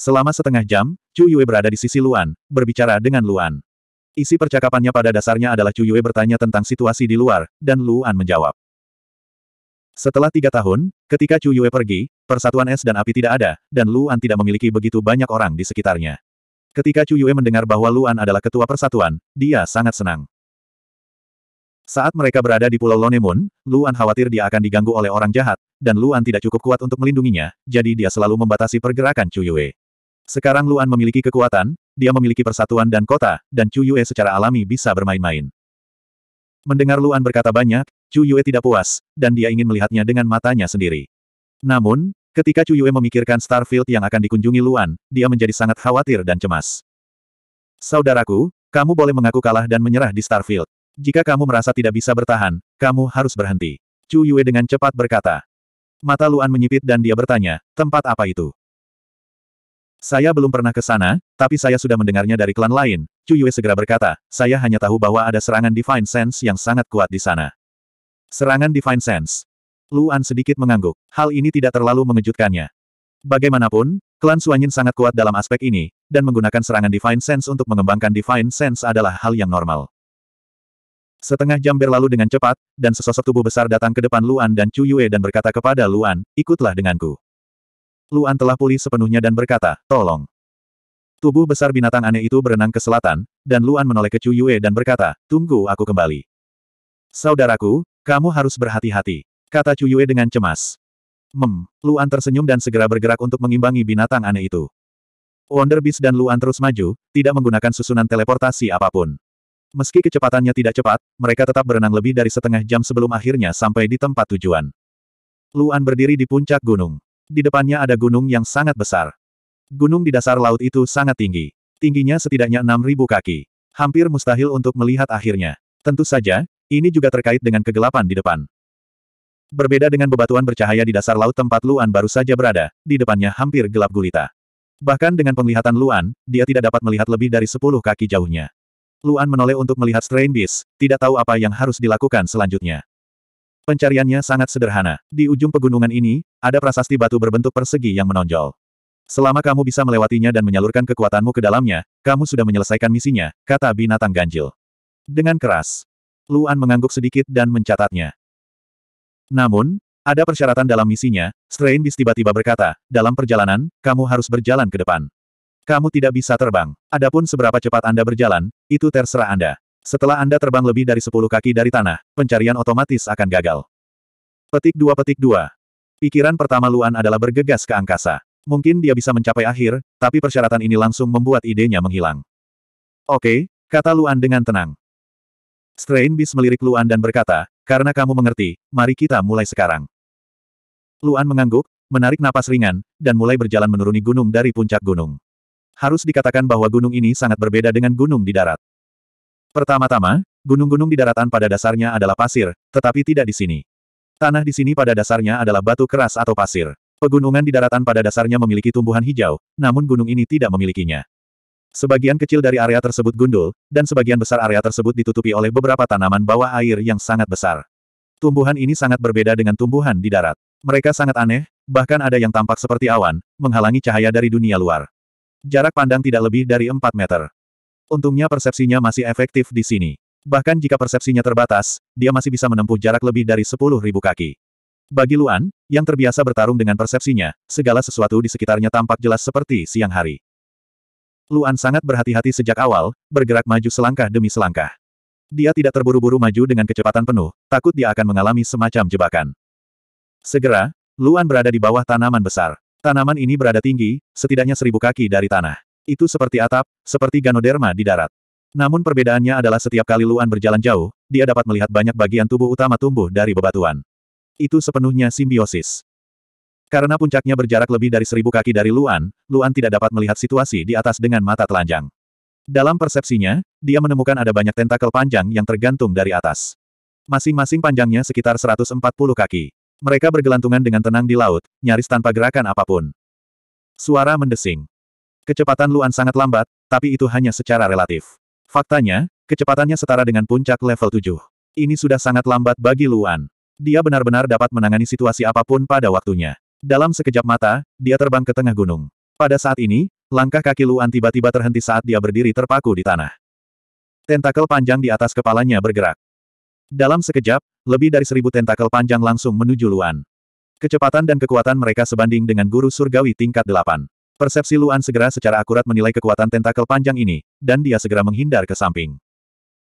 Selama setengah jam, Chu Yue berada di sisi Luan, berbicara dengan Luan. Isi percakapannya pada dasarnya adalah Chu Yue bertanya tentang situasi di luar, dan Luan menjawab. Setelah tiga tahun, ketika Chu Yue pergi, persatuan es dan api tidak ada, dan Luan tidak memiliki begitu banyak orang di sekitarnya. Ketika Chu Yue mendengar bahwa Luan adalah ketua persatuan, dia sangat senang. Saat mereka berada di Pulau Lonemun, Luan khawatir dia akan diganggu oleh orang jahat, dan Luan tidak cukup kuat untuk melindunginya, jadi dia selalu membatasi pergerakan Chu Yue. Sekarang Luan memiliki kekuatan, dia memiliki persatuan dan kota, dan Chu Yue secara alami bisa bermain-main. Mendengar Luan berkata banyak, Chu Yue tidak puas, dan dia ingin melihatnya dengan matanya sendiri. Namun, Ketika Chu Yue memikirkan Starfield yang akan dikunjungi Luan, dia menjadi sangat khawatir dan cemas. Saudaraku, kamu boleh mengaku kalah dan menyerah di Starfield. Jika kamu merasa tidak bisa bertahan, kamu harus berhenti. Chu Yue dengan cepat berkata. Mata Luan menyipit dan dia bertanya, tempat apa itu? Saya belum pernah ke sana, tapi saya sudah mendengarnya dari klan lain. Chu Yue segera berkata, saya hanya tahu bahwa ada serangan Divine Sense yang sangat kuat di sana. Serangan Divine Sense. Luan sedikit mengangguk. Hal ini tidak terlalu mengejutkannya. Bagaimanapun, klan Suanyin sangat kuat dalam aspek ini, dan menggunakan serangan Divine Sense untuk mengembangkan Divine Sense adalah hal yang normal. Setengah jam berlalu dengan cepat, dan sesosok tubuh besar datang ke depan Luan dan Chu Yue dan berkata kepada Luan, ikutlah denganku. Luan telah pulih sepenuhnya dan berkata, tolong. Tubuh besar binatang aneh itu berenang ke selatan, dan Luan menoleh ke Chu Yue dan berkata, tunggu aku kembali. Saudaraku, kamu harus berhati-hati. Kata Cuyue dengan cemas. Mem, Luan tersenyum dan segera bergerak untuk mengimbangi binatang aneh itu. Wonder Beast dan Luan terus maju, tidak menggunakan susunan teleportasi apapun. Meski kecepatannya tidak cepat, mereka tetap berenang lebih dari setengah jam sebelum akhirnya sampai di tempat tujuan. Luan berdiri di puncak gunung. Di depannya ada gunung yang sangat besar. Gunung di dasar laut itu sangat tinggi. Tingginya setidaknya 6.000 kaki. Hampir mustahil untuk melihat akhirnya. Tentu saja, ini juga terkait dengan kegelapan di depan. Berbeda dengan bebatuan bercahaya di dasar laut tempat Luan baru saja berada, di depannya hampir gelap gulita. Bahkan dengan penglihatan Luan, dia tidak dapat melihat lebih dari sepuluh kaki jauhnya. Luan menoleh untuk melihat Strain Beast, tidak tahu apa yang harus dilakukan selanjutnya. Pencariannya sangat sederhana. Di ujung pegunungan ini, ada prasasti batu berbentuk persegi yang menonjol. Selama kamu bisa melewatinya dan menyalurkan kekuatanmu ke dalamnya, kamu sudah menyelesaikan misinya, kata binatang ganjil. Dengan keras. Luan mengangguk sedikit dan mencatatnya. Namun, ada persyaratan dalam misinya, Strain Beast tiba-tiba berkata, dalam perjalanan, kamu harus berjalan ke depan. Kamu tidak bisa terbang. Adapun seberapa cepat Anda berjalan, itu terserah Anda. Setelah Anda terbang lebih dari 10 kaki dari tanah, pencarian otomatis akan gagal. Petik 2 petik 2. Pikiran pertama Luan adalah bergegas ke angkasa. Mungkin dia bisa mencapai akhir, tapi persyaratan ini langsung membuat idenya menghilang. Oke, kata Luan dengan tenang. Strain Beast melirik Luan dan berkata, karena kamu mengerti, mari kita mulai sekarang. Luan mengangguk, menarik napas ringan, dan mulai berjalan menuruni gunung dari puncak gunung. Harus dikatakan bahwa gunung ini sangat berbeda dengan gunung di darat. Pertama-tama, gunung-gunung di daratan pada dasarnya adalah pasir, tetapi tidak di sini. Tanah di sini pada dasarnya adalah batu keras atau pasir. Pegunungan di daratan pada dasarnya memiliki tumbuhan hijau, namun gunung ini tidak memilikinya. Sebagian kecil dari area tersebut gundul, dan sebagian besar area tersebut ditutupi oleh beberapa tanaman bawah air yang sangat besar. Tumbuhan ini sangat berbeda dengan tumbuhan di darat. Mereka sangat aneh, bahkan ada yang tampak seperti awan, menghalangi cahaya dari dunia luar. Jarak pandang tidak lebih dari 4 meter. Untungnya persepsinya masih efektif di sini. Bahkan jika persepsinya terbatas, dia masih bisa menempuh jarak lebih dari 10.000 kaki. Bagi Luan, yang terbiasa bertarung dengan persepsinya, segala sesuatu di sekitarnya tampak jelas seperti siang hari. Luan sangat berhati-hati sejak awal, bergerak maju selangkah demi selangkah. Dia tidak terburu-buru maju dengan kecepatan penuh, takut dia akan mengalami semacam jebakan. Segera, Luan berada di bawah tanaman besar. Tanaman ini berada tinggi, setidaknya seribu kaki dari tanah. Itu seperti atap, seperti ganoderma di darat. Namun perbedaannya adalah setiap kali Luan berjalan jauh, dia dapat melihat banyak bagian tubuh utama tumbuh dari bebatuan. Itu sepenuhnya simbiosis. Karena puncaknya berjarak lebih dari seribu kaki dari Luan, Luan tidak dapat melihat situasi di atas dengan mata telanjang. Dalam persepsinya, dia menemukan ada banyak tentakel panjang yang tergantung dari atas. Masing-masing panjangnya sekitar 140 kaki. Mereka bergelantungan dengan tenang di laut, nyaris tanpa gerakan apapun. Suara mendesing. Kecepatan Luan sangat lambat, tapi itu hanya secara relatif. Faktanya, kecepatannya setara dengan puncak level 7. Ini sudah sangat lambat bagi Luan. Dia benar-benar dapat menangani situasi apapun pada waktunya. Dalam sekejap mata, dia terbang ke tengah gunung. Pada saat ini, langkah kaki Luan tiba-tiba terhenti saat dia berdiri terpaku di tanah. Tentakel panjang di atas kepalanya bergerak. Dalam sekejap, lebih dari seribu tentakel panjang langsung menuju Luan. Kecepatan dan kekuatan mereka sebanding dengan guru surgawi tingkat delapan. Persepsi Luan segera secara akurat menilai kekuatan tentakel panjang ini, dan dia segera menghindar ke samping.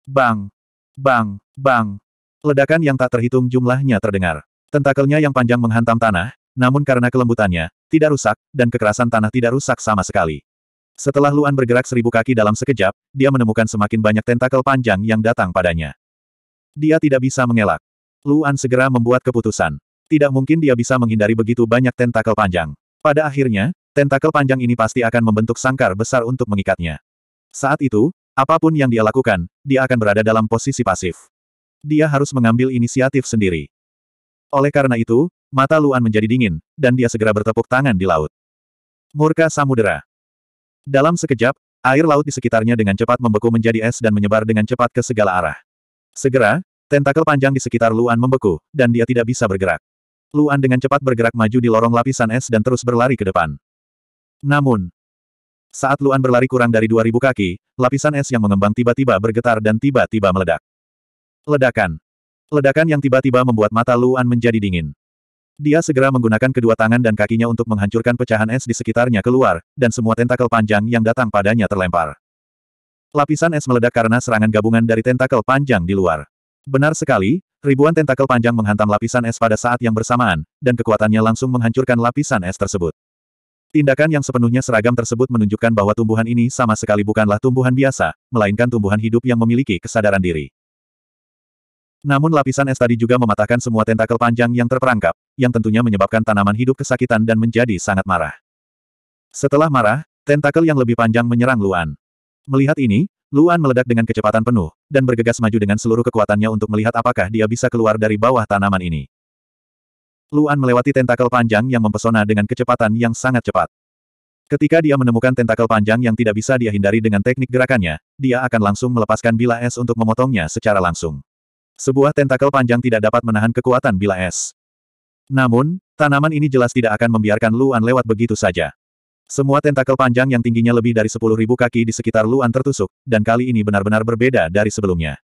Bang! Bang! Bang! Ledakan yang tak terhitung jumlahnya terdengar. Tentakelnya yang panjang menghantam tanah, namun karena kelembutannya, tidak rusak, dan kekerasan tanah tidak rusak sama sekali. Setelah Luan bergerak seribu kaki dalam sekejap, dia menemukan semakin banyak tentakel panjang yang datang padanya. Dia tidak bisa mengelak. Luan segera membuat keputusan. Tidak mungkin dia bisa menghindari begitu banyak tentakel panjang. Pada akhirnya, tentakel panjang ini pasti akan membentuk sangkar besar untuk mengikatnya. Saat itu, apapun yang dia lakukan, dia akan berada dalam posisi pasif. Dia harus mengambil inisiatif sendiri. Oleh karena itu, mata Luan menjadi dingin, dan dia segera bertepuk tangan di laut. Murka Samudera. Dalam sekejap, air laut di sekitarnya dengan cepat membeku menjadi es dan menyebar dengan cepat ke segala arah. Segera, tentakel panjang di sekitar Luan membeku, dan dia tidak bisa bergerak. Luan dengan cepat bergerak maju di lorong lapisan es dan terus berlari ke depan. Namun, saat Luan berlari kurang dari 2000 kaki, lapisan es yang mengembang tiba-tiba bergetar dan tiba-tiba meledak. Ledakan. Ledakan yang tiba-tiba membuat mata Luan menjadi dingin. Dia segera menggunakan kedua tangan dan kakinya untuk menghancurkan pecahan es di sekitarnya keluar, dan semua tentakel panjang yang datang padanya terlempar. Lapisan es meledak karena serangan gabungan dari tentakel panjang di luar. Benar sekali, ribuan tentakel panjang menghantam lapisan es pada saat yang bersamaan, dan kekuatannya langsung menghancurkan lapisan es tersebut. Tindakan yang sepenuhnya seragam tersebut menunjukkan bahwa tumbuhan ini sama sekali bukanlah tumbuhan biasa, melainkan tumbuhan hidup yang memiliki kesadaran diri. Namun lapisan es tadi juga mematahkan semua tentakel panjang yang terperangkap, yang tentunya menyebabkan tanaman hidup kesakitan dan menjadi sangat marah. Setelah marah, tentakel yang lebih panjang menyerang Luan. Melihat ini, Luan meledak dengan kecepatan penuh, dan bergegas maju dengan seluruh kekuatannya untuk melihat apakah dia bisa keluar dari bawah tanaman ini. Luan melewati tentakel panjang yang mempesona dengan kecepatan yang sangat cepat. Ketika dia menemukan tentakel panjang yang tidak bisa dia hindari dengan teknik gerakannya, dia akan langsung melepaskan bila es untuk memotongnya secara langsung. Sebuah tentakel panjang tidak dapat menahan kekuatan bila es. Namun, tanaman ini jelas tidak akan membiarkan Luan lewat begitu saja. Semua tentakel panjang yang tingginya lebih dari 10.000 kaki di sekitar Luan tertusuk, dan kali ini benar-benar berbeda dari sebelumnya.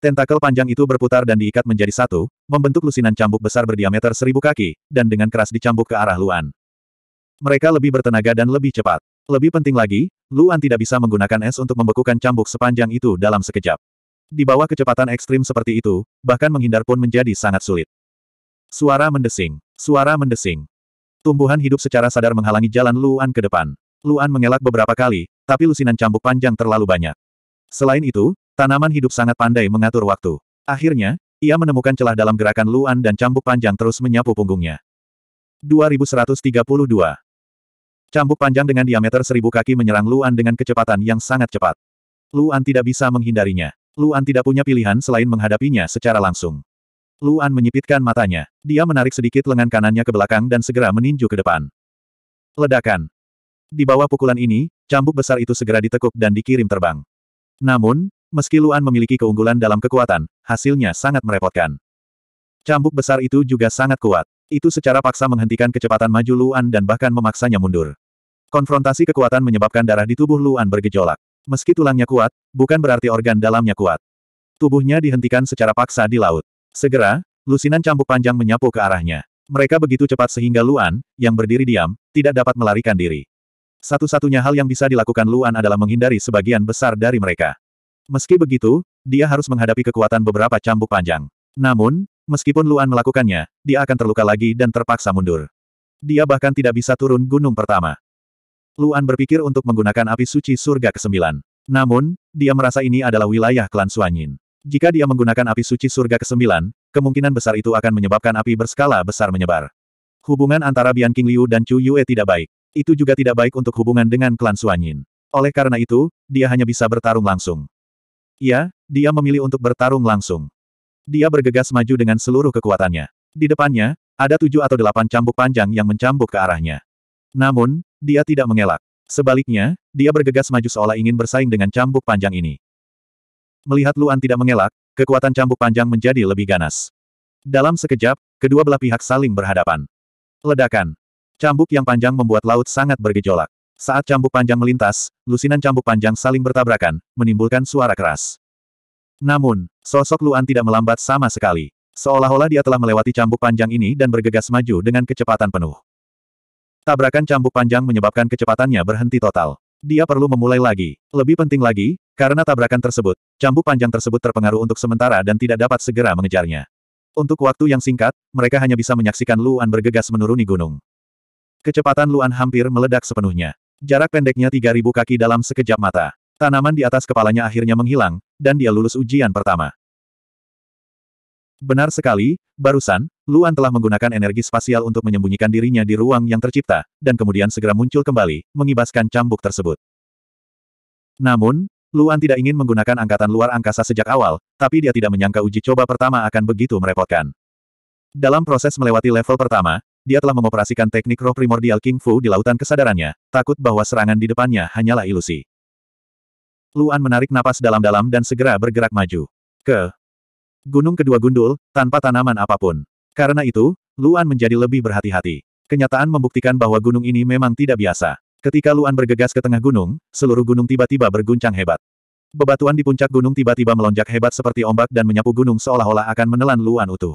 Tentakel panjang itu berputar dan diikat menjadi satu, membentuk lusinan cambuk besar berdiameter seribu kaki, dan dengan keras dicambuk ke arah Luan. Mereka lebih bertenaga dan lebih cepat. Lebih penting lagi, Luan tidak bisa menggunakan es untuk membekukan cambuk sepanjang itu dalam sekejap. Di bawah kecepatan ekstrim seperti itu, bahkan menghindar pun menjadi sangat sulit. Suara mendesing. Suara mendesing. Tumbuhan hidup secara sadar menghalangi jalan Luan ke depan. Luan mengelak beberapa kali, tapi lusinan cambuk panjang terlalu banyak. Selain itu, tanaman hidup sangat pandai mengatur waktu. Akhirnya, ia menemukan celah dalam gerakan Luan dan cambuk panjang terus menyapu punggungnya. 2132 Cambuk panjang dengan diameter seribu kaki menyerang Luan dengan kecepatan yang sangat cepat. Luan tidak bisa menghindarinya. Luan tidak punya pilihan selain menghadapinya secara langsung. Luan menyipitkan matanya. Dia menarik sedikit lengan kanannya ke belakang dan segera meninju ke depan. Ledakan. Di bawah pukulan ini, cambuk besar itu segera ditekuk dan dikirim terbang. Namun, meski Luan memiliki keunggulan dalam kekuatan, hasilnya sangat merepotkan. Cambuk besar itu juga sangat kuat. Itu secara paksa menghentikan kecepatan maju Luan dan bahkan memaksanya mundur. Konfrontasi kekuatan menyebabkan darah di tubuh Luan bergejolak. Meski tulangnya kuat, bukan berarti organ dalamnya kuat. Tubuhnya dihentikan secara paksa di laut. Segera, lusinan cambuk panjang menyapu ke arahnya. Mereka begitu cepat sehingga Luan, yang berdiri diam, tidak dapat melarikan diri. Satu-satunya hal yang bisa dilakukan Luan adalah menghindari sebagian besar dari mereka. Meski begitu, dia harus menghadapi kekuatan beberapa cambuk panjang. Namun, meskipun Luan melakukannya, dia akan terluka lagi dan terpaksa mundur. Dia bahkan tidak bisa turun gunung pertama. Luan berpikir untuk menggunakan api suci surga ke-9. Namun, dia merasa ini adalah wilayah klan Suanyin. Jika dia menggunakan api suci surga ke-9, kemungkinan besar itu akan menyebabkan api berskala besar menyebar. Hubungan antara Bian King Liu dan Chu Yue tidak baik. Itu juga tidak baik untuk hubungan dengan klan Suanyin. Oleh karena itu, dia hanya bisa bertarung langsung. Ya, dia memilih untuk bertarung langsung. Dia bergegas maju dengan seluruh kekuatannya. Di depannya, ada tujuh atau delapan cambuk panjang yang mencambuk ke arahnya. Namun, dia tidak mengelak. Sebaliknya, dia bergegas maju seolah ingin bersaing dengan cambuk panjang ini. Melihat Luan tidak mengelak, kekuatan cambuk panjang menjadi lebih ganas. Dalam sekejap, kedua belah pihak saling berhadapan. Ledakan. Cambuk yang panjang membuat laut sangat bergejolak. Saat cambuk panjang melintas, lusinan cambuk panjang saling bertabrakan, menimbulkan suara keras. Namun, sosok Luan tidak melambat sama sekali. Seolah-olah dia telah melewati cambuk panjang ini dan bergegas maju dengan kecepatan penuh. Tabrakan cambuk panjang menyebabkan kecepatannya berhenti total. Dia perlu memulai lagi. Lebih penting lagi, karena tabrakan tersebut, cambuk panjang tersebut terpengaruh untuk sementara dan tidak dapat segera mengejarnya. Untuk waktu yang singkat, mereka hanya bisa menyaksikan Luan bergegas menuruni gunung. Kecepatan Luan hampir meledak sepenuhnya. Jarak pendeknya 3000 kaki dalam sekejap mata. Tanaman di atas kepalanya akhirnya menghilang, dan dia lulus ujian pertama. Benar sekali, barusan, Luan telah menggunakan energi spasial untuk menyembunyikan dirinya di ruang yang tercipta, dan kemudian segera muncul kembali, mengibaskan cambuk tersebut. Namun, Luan tidak ingin menggunakan angkatan luar angkasa sejak awal, tapi dia tidak menyangka uji coba pertama akan begitu merepotkan. Dalam proses melewati level pertama, dia telah mengoperasikan teknik roh primordial King Fu di lautan kesadarannya, takut bahwa serangan di depannya hanyalah ilusi. Luan menarik napas dalam-dalam dan segera bergerak maju. Ke Gunung Kedua Gundul, tanpa tanaman apapun. Karena itu, Luan menjadi lebih berhati-hati. Kenyataan membuktikan bahwa gunung ini memang tidak biasa. Ketika Luan bergegas ke tengah gunung, seluruh gunung tiba-tiba berguncang hebat. Bebatuan di puncak gunung tiba-tiba melonjak hebat seperti ombak dan menyapu gunung seolah-olah akan menelan Luan utuh.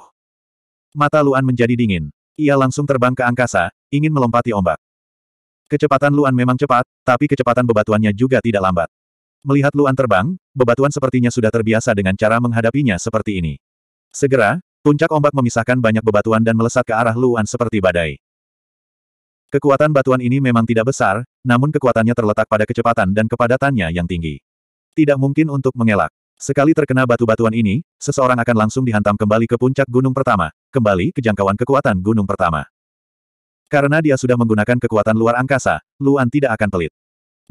Mata Luan menjadi dingin. Ia langsung terbang ke angkasa, ingin melompati ombak. Kecepatan Luan memang cepat, tapi kecepatan bebatuannya juga tidak lambat. Melihat Luan terbang, bebatuan sepertinya sudah terbiasa dengan cara menghadapinya seperti ini. Segera, Puncak ombak memisahkan banyak bebatuan dan melesat ke arah Luan seperti badai. Kekuatan batuan ini memang tidak besar, namun kekuatannya terletak pada kecepatan dan kepadatannya yang tinggi. Tidak mungkin untuk mengelak. Sekali terkena batu-batuan ini, seseorang akan langsung dihantam kembali ke puncak gunung pertama, kembali ke jangkauan kekuatan gunung pertama. Karena dia sudah menggunakan kekuatan luar angkasa, Luan tidak akan pelit.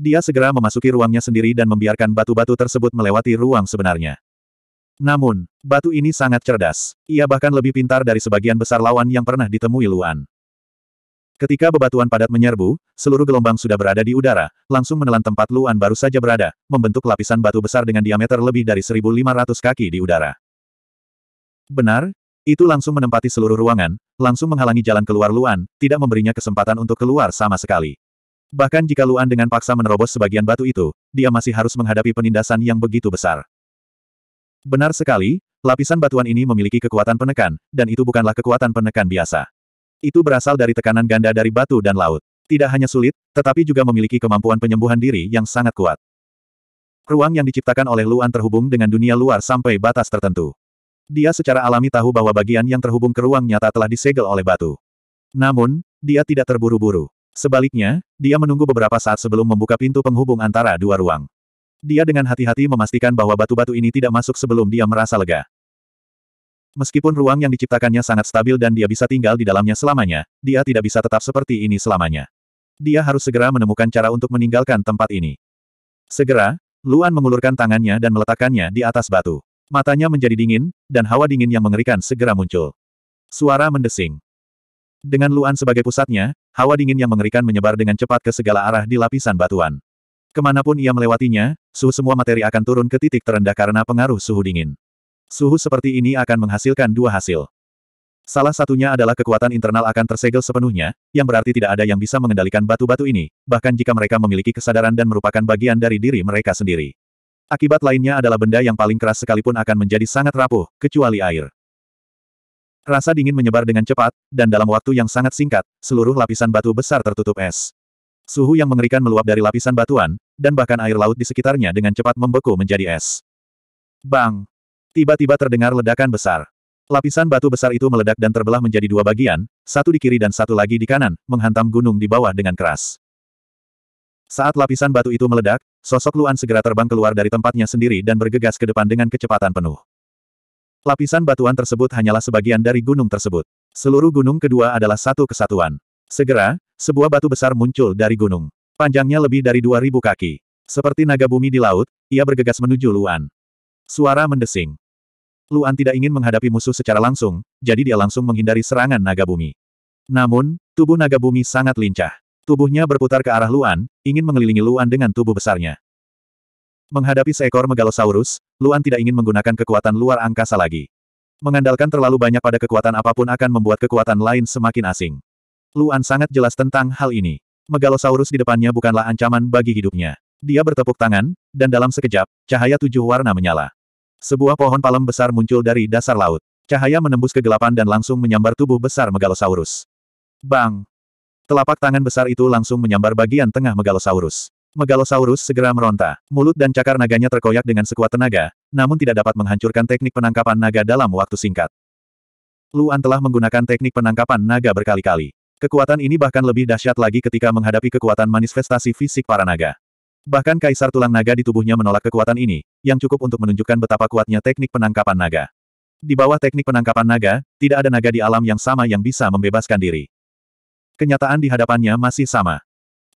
Dia segera memasuki ruangnya sendiri dan membiarkan batu-batu tersebut melewati ruang sebenarnya. Namun, batu ini sangat cerdas. Ia bahkan lebih pintar dari sebagian besar lawan yang pernah ditemui Luan. Ketika bebatuan padat menyerbu, seluruh gelombang sudah berada di udara, langsung menelan tempat Luan baru saja berada, membentuk lapisan batu besar dengan diameter lebih dari 1.500 kaki di udara. Benar, itu langsung menempati seluruh ruangan, langsung menghalangi jalan keluar Luan, tidak memberinya kesempatan untuk keluar sama sekali. Bahkan jika Luan dengan paksa menerobos sebagian batu itu, dia masih harus menghadapi penindasan yang begitu besar. Benar sekali, lapisan batuan ini memiliki kekuatan penekan, dan itu bukanlah kekuatan penekan biasa. Itu berasal dari tekanan ganda dari batu dan laut. Tidak hanya sulit, tetapi juga memiliki kemampuan penyembuhan diri yang sangat kuat. Ruang yang diciptakan oleh Luan terhubung dengan dunia luar sampai batas tertentu. Dia secara alami tahu bahwa bagian yang terhubung ke ruang nyata telah disegel oleh batu. Namun, dia tidak terburu-buru. Sebaliknya, dia menunggu beberapa saat sebelum membuka pintu penghubung antara dua ruang. Dia dengan hati-hati memastikan bahwa batu-batu ini tidak masuk sebelum dia merasa lega. Meskipun ruang yang diciptakannya sangat stabil dan dia bisa tinggal di dalamnya selamanya, dia tidak bisa tetap seperti ini selamanya. Dia harus segera menemukan cara untuk meninggalkan tempat ini. Segera, Luan mengulurkan tangannya dan meletakkannya di atas batu. Matanya menjadi dingin, dan hawa dingin yang mengerikan segera muncul. Suara mendesing. Dengan Luan sebagai pusatnya, hawa dingin yang mengerikan menyebar dengan cepat ke segala arah di lapisan batuan. Kemanapun ia melewatinya, suhu semua materi akan turun ke titik terendah karena pengaruh suhu dingin. Suhu seperti ini akan menghasilkan dua hasil. Salah satunya adalah kekuatan internal akan tersegel sepenuhnya, yang berarti tidak ada yang bisa mengendalikan batu-batu ini, bahkan jika mereka memiliki kesadaran dan merupakan bagian dari diri mereka sendiri. Akibat lainnya adalah benda yang paling keras sekalipun akan menjadi sangat rapuh, kecuali air. Rasa dingin menyebar dengan cepat, dan dalam waktu yang sangat singkat, seluruh lapisan batu besar tertutup es. Suhu yang mengerikan meluap dari lapisan batuan, dan bahkan air laut di sekitarnya dengan cepat membeku menjadi es. Bang! Tiba-tiba terdengar ledakan besar. Lapisan batu besar itu meledak dan terbelah menjadi dua bagian, satu di kiri dan satu lagi di kanan, menghantam gunung di bawah dengan keras. Saat lapisan batu itu meledak, sosok Luan segera terbang keluar dari tempatnya sendiri dan bergegas ke depan dengan kecepatan penuh. Lapisan batuan tersebut hanyalah sebagian dari gunung tersebut. Seluruh gunung kedua adalah satu kesatuan. Segera, sebuah batu besar muncul dari gunung. Panjangnya lebih dari 2.000 kaki. Seperti naga bumi di laut, ia bergegas menuju Luan. Suara mendesing. Luan tidak ingin menghadapi musuh secara langsung, jadi dia langsung menghindari serangan naga bumi. Namun, tubuh naga bumi sangat lincah. Tubuhnya berputar ke arah Luan, ingin mengelilingi Luan dengan tubuh besarnya. Menghadapi seekor megalosaurus, Luan tidak ingin menggunakan kekuatan luar angkasa lagi. Mengandalkan terlalu banyak pada kekuatan apapun akan membuat kekuatan lain semakin asing. Luan sangat jelas tentang hal ini. Megalosaurus di depannya bukanlah ancaman bagi hidupnya. Dia bertepuk tangan, dan dalam sekejap, cahaya tujuh warna menyala. Sebuah pohon palem besar muncul dari dasar laut. Cahaya menembus kegelapan dan langsung menyambar tubuh besar Megalosaurus. Bang! Telapak tangan besar itu langsung menyambar bagian tengah Megalosaurus. Megalosaurus segera meronta. Mulut dan cakar naganya terkoyak dengan sekuat tenaga, namun tidak dapat menghancurkan teknik penangkapan naga dalam waktu singkat. Luan telah menggunakan teknik penangkapan naga berkali-kali. Kekuatan ini bahkan lebih dahsyat lagi ketika menghadapi kekuatan manifestasi fisik para naga. Bahkan kaisar tulang naga di tubuhnya menolak kekuatan ini, yang cukup untuk menunjukkan betapa kuatnya teknik penangkapan naga. Di bawah teknik penangkapan naga, tidak ada naga di alam yang sama yang bisa membebaskan diri. Kenyataan di hadapannya masih sama.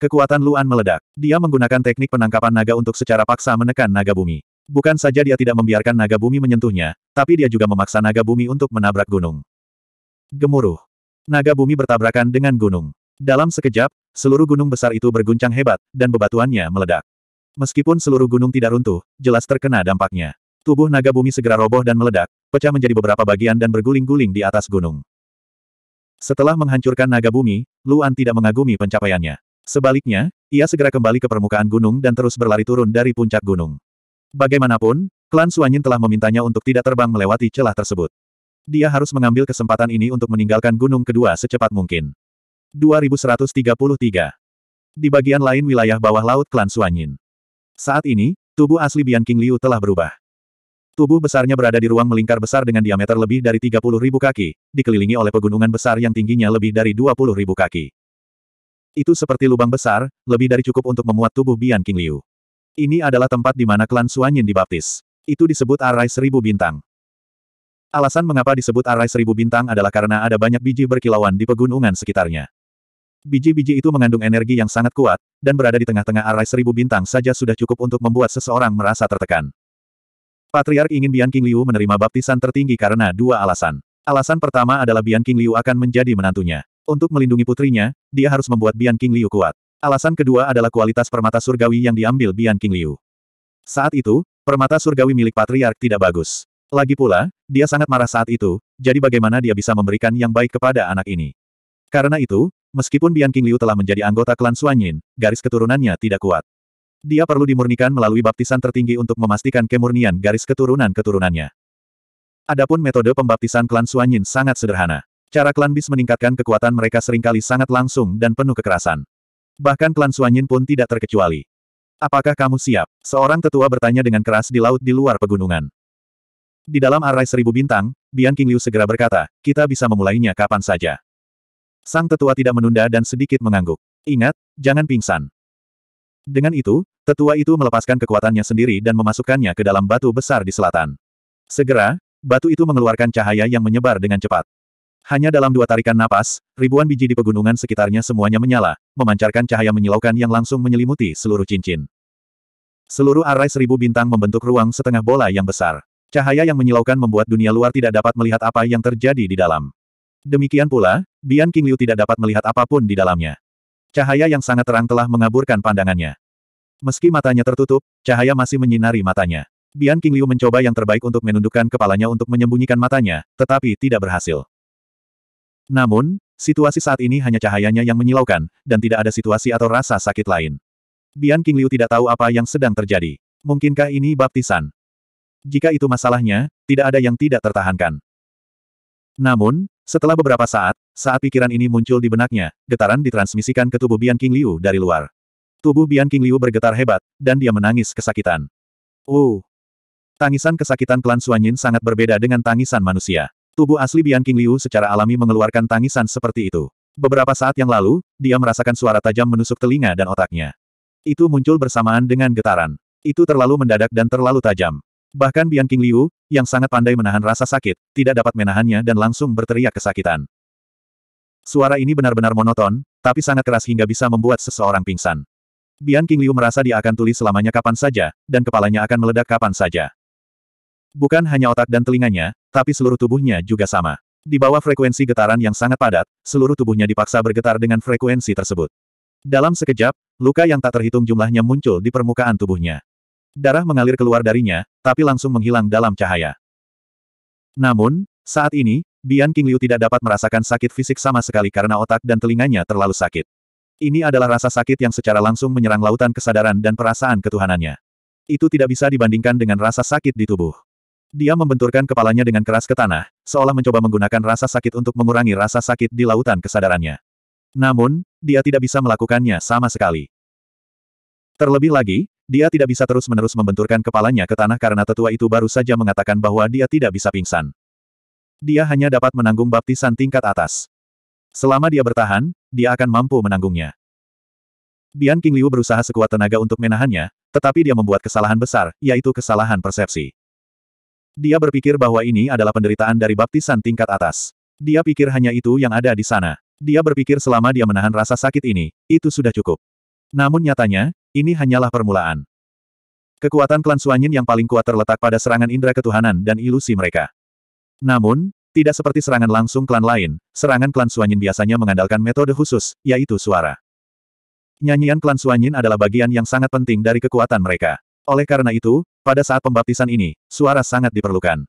Kekuatan Luan meledak. Dia menggunakan teknik penangkapan naga untuk secara paksa menekan naga bumi. Bukan saja dia tidak membiarkan naga bumi menyentuhnya, tapi dia juga memaksa naga bumi untuk menabrak gunung. Gemuruh. Naga bumi bertabrakan dengan gunung. Dalam sekejap, seluruh gunung besar itu berguncang hebat, dan bebatuannya meledak. Meskipun seluruh gunung tidak runtuh, jelas terkena dampaknya. Tubuh naga bumi segera roboh dan meledak, pecah menjadi beberapa bagian dan berguling-guling di atas gunung. Setelah menghancurkan naga bumi, Luan tidak mengagumi pencapaiannya. Sebaliknya, ia segera kembali ke permukaan gunung dan terus berlari turun dari puncak gunung. Bagaimanapun, klan Suanyin telah memintanya untuk tidak terbang melewati celah tersebut. Dia harus mengambil kesempatan ini untuk meninggalkan gunung kedua secepat mungkin. 2133. Di bagian lain wilayah bawah laut klan Suanyin. Saat ini, tubuh asli Bian King Liu telah berubah. Tubuh besarnya berada di ruang melingkar besar dengan diameter lebih dari 30.000 kaki, dikelilingi oleh pegunungan besar yang tingginya lebih dari 20.000 kaki. Itu seperti lubang besar, lebih dari cukup untuk memuat tubuh Bian King Liu. Ini adalah tempat di mana klan Suanyin dibaptis. Itu disebut Arai Seribu Bintang. Alasan mengapa disebut arai seribu bintang adalah karena ada banyak biji berkilauan di pegunungan sekitarnya. Biji-biji itu mengandung energi yang sangat kuat, dan berada di tengah-tengah arai seribu bintang saja sudah cukup untuk membuat seseorang merasa tertekan. Patriark ingin Bian King Liu menerima baptisan tertinggi karena dua alasan. Alasan pertama adalah Bian King Liu akan menjadi menantunya. Untuk melindungi putrinya, dia harus membuat Bian King Liu kuat. Alasan kedua adalah kualitas permata surgawi yang diambil Bian King Liu. Saat itu, permata surgawi milik Patriark tidak bagus. Lagi pula, dia sangat marah saat itu, jadi bagaimana dia bisa memberikan yang baik kepada anak ini? Karena itu, meskipun Bian King Liu telah menjadi anggota klan Suanyin, garis keturunannya tidak kuat. Dia perlu dimurnikan melalui baptisan tertinggi untuk memastikan kemurnian garis keturunan-keturunannya. Adapun metode pembaptisan klan Suanyin sangat sederhana. Cara klan Bis meningkatkan kekuatan mereka seringkali sangat langsung dan penuh kekerasan. Bahkan klan Suanyin pun tidak terkecuali. Apakah kamu siap? Seorang tetua bertanya dengan keras di laut di luar pegunungan. Di dalam arai seribu bintang, Bian King Liu segera berkata, kita bisa memulainya kapan saja. Sang tetua tidak menunda dan sedikit mengangguk. Ingat, jangan pingsan. Dengan itu, tetua itu melepaskan kekuatannya sendiri dan memasukkannya ke dalam batu besar di selatan. Segera, batu itu mengeluarkan cahaya yang menyebar dengan cepat. Hanya dalam dua tarikan napas, ribuan biji di pegunungan sekitarnya semuanya menyala, memancarkan cahaya menyilaukan yang langsung menyelimuti seluruh cincin. Seluruh arai seribu bintang membentuk ruang setengah bola yang besar. Cahaya yang menyilaukan membuat dunia luar tidak dapat melihat apa yang terjadi di dalam. Demikian pula, Bian King Liu tidak dapat melihat apapun di dalamnya. Cahaya yang sangat terang telah mengaburkan pandangannya. Meski matanya tertutup, cahaya masih menyinari matanya. Bian King Liu mencoba yang terbaik untuk menundukkan kepalanya untuk menyembunyikan matanya, tetapi tidak berhasil. Namun, situasi saat ini hanya cahayanya yang menyilaukan, dan tidak ada situasi atau rasa sakit lain. Bian King Liu tidak tahu apa yang sedang terjadi. Mungkinkah ini baptisan? Jika itu masalahnya, tidak ada yang tidak tertahankan. Namun, setelah beberapa saat, saat pikiran ini muncul di benaknya, getaran ditransmisikan ke tubuh Bian King Liu dari luar. Tubuh Bian King Liu bergetar hebat, dan dia menangis kesakitan. Uh! Tangisan kesakitan klan Suanyin sangat berbeda dengan tangisan manusia. Tubuh asli Bian King Liu secara alami mengeluarkan tangisan seperti itu. Beberapa saat yang lalu, dia merasakan suara tajam menusuk telinga dan otaknya. Itu muncul bersamaan dengan getaran. Itu terlalu mendadak dan terlalu tajam. Bahkan Bian King Liu, yang sangat pandai menahan rasa sakit, tidak dapat menahannya dan langsung berteriak kesakitan. Suara ini benar-benar monoton, tapi sangat keras hingga bisa membuat seseorang pingsan. Bian King Liu merasa dia akan tuli selamanya kapan saja, dan kepalanya akan meledak kapan saja. Bukan hanya otak dan telinganya, tapi seluruh tubuhnya juga sama. Di bawah frekuensi getaran yang sangat padat, seluruh tubuhnya dipaksa bergetar dengan frekuensi tersebut. Dalam sekejap, luka yang tak terhitung jumlahnya muncul di permukaan tubuhnya. Darah mengalir keluar darinya, tapi langsung menghilang dalam cahaya. Namun, saat ini, Bian King Liu tidak dapat merasakan sakit fisik sama sekali karena otak dan telinganya terlalu sakit. Ini adalah rasa sakit yang secara langsung menyerang lautan kesadaran dan perasaan ketuhanannya. Itu tidak bisa dibandingkan dengan rasa sakit di tubuh. Dia membenturkan kepalanya dengan keras ke tanah, seolah mencoba menggunakan rasa sakit untuk mengurangi rasa sakit di lautan kesadarannya. Namun, dia tidak bisa melakukannya sama sekali. Terlebih lagi, dia tidak bisa terus-menerus membenturkan kepalanya ke tanah karena tetua itu baru saja mengatakan bahwa dia tidak bisa pingsan. Dia hanya dapat menanggung baptisan tingkat atas. Selama dia bertahan, dia akan mampu menanggungnya. Bian King Liu berusaha sekuat tenaga untuk menahannya, tetapi dia membuat kesalahan besar, yaitu kesalahan persepsi. Dia berpikir bahwa ini adalah penderitaan dari baptisan tingkat atas. Dia pikir hanya itu yang ada di sana. Dia berpikir selama dia menahan rasa sakit ini, itu sudah cukup. Namun nyatanya, ini hanyalah permulaan. Kekuatan klan Suanyin yang paling kuat terletak pada serangan indera ketuhanan dan ilusi mereka. Namun, tidak seperti serangan langsung klan lain, serangan klan Suanyin biasanya mengandalkan metode khusus, yaitu suara. Nyanyian klan Suanyin adalah bagian yang sangat penting dari kekuatan mereka. Oleh karena itu, pada saat pembaptisan ini, suara sangat diperlukan.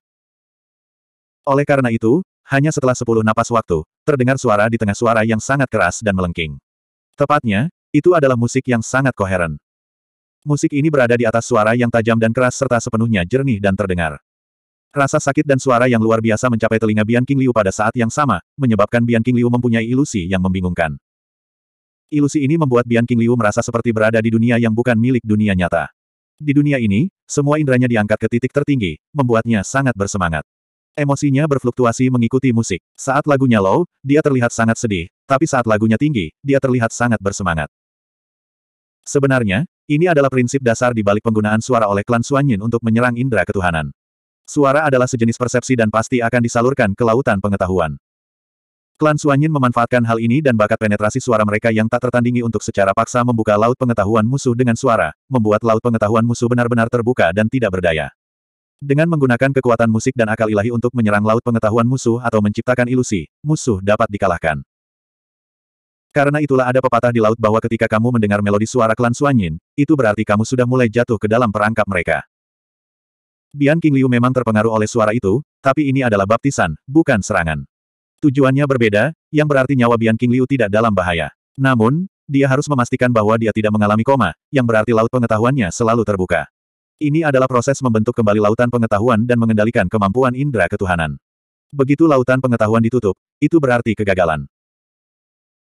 Oleh karena itu, hanya setelah sepuluh napas waktu, terdengar suara di tengah suara yang sangat keras dan melengking. Tepatnya, itu adalah musik yang sangat koheren. Musik ini berada di atas suara yang tajam dan keras serta sepenuhnya jernih dan terdengar. Rasa sakit dan suara yang luar biasa mencapai telinga Bian King Liu pada saat yang sama, menyebabkan Bian King Liu mempunyai ilusi yang membingungkan. Ilusi ini membuat Bian King Liu merasa seperti berada di dunia yang bukan milik dunia nyata. Di dunia ini, semua inderanya diangkat ke titik tertinggi, membuatnya sangat bersemangat. Emosinya berfluktuasi mengikuti musik. Saat lagunya low, dia terlihat sangat sedih, tapi saat lagunya tinggi, dia terlihat sangat bersemangat. Sebenarnya, ini adalah prinsip dasar di balik penggunaan suara oleh klan Suanyin untuk menyerang indera ketuhanan. Suara adalah sejenis persepsi dan pasti akan disalurkan ke lautan pengetahuan. Klan Suanyin memanfaatkan hal ini dan bakat penetrasi suara mereka yang tak tertandingi untuk secara paksa membuka laut pengetahuan musuh dengan suara, membuat laut pengetahuan musuh benar-benar terbuka dan tidak berdaya. Dengan menggunakan kekuatan musik dan akal ilahi untuk menyerang laut pengetahuan musuh atau menciptakan ilusi, musuh dapat dikalahkan. Karena itulah ada pepatah di laut bahwa ketika kamu mendengar melodi suara klan Suanyin, itu berarti kamu sudah mulai jatuh ke dalam perangkap mereka. Bian King Liu memang terpengaruh oleh suara itu, tapi ini adalah baptisan, bukan serangan. Tujuannya berbeda, yang berarti nyawa Bian King Liu tidak dalam bahaya. Namun, dia harus memastikan bahwa dia tidak mengalami koma, yang berarti laut pengetahuannya selalu terbuka. Ini adalah proses membentuk kembali lautan pengetahuan dan mengendalikan kemampuan indera ketuhanan. Begitu lautan pengetahuan ditutup, itu berarti kegagalan.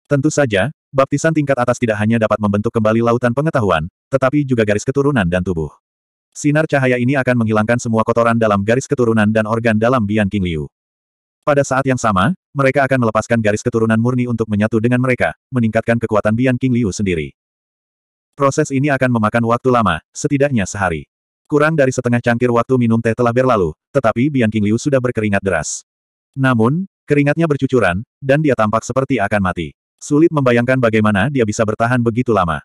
Tentu saja, baptisan tingkat atas tidak hanya dapat membentuk kembali lautan pengetahuan, tetapi juga garis keturunan dan tubuh. Sinar cahaya ini akan menghilangkan semua kotoran dalam garis keturunan dan organ dalam Bian King Liu. Pada saat yang sama, mereka akan melepaskan garis keturunan murni untuk menyatu dengan mereka, meningkatkan kekuatan Bian King Liu sendiri. Proses ini akan memakan waktu lama, setidaknya sehari. Kurang dari setengah cangkir waktu minum teh telah berlalu, tetapi Bian King Liu sudah berkeringat deras. Namun, keringatnya bercucuran, dan dia tampak seperti akan mati. Sulit membayangkan bagaimana dia bisa bertahan begitu lama.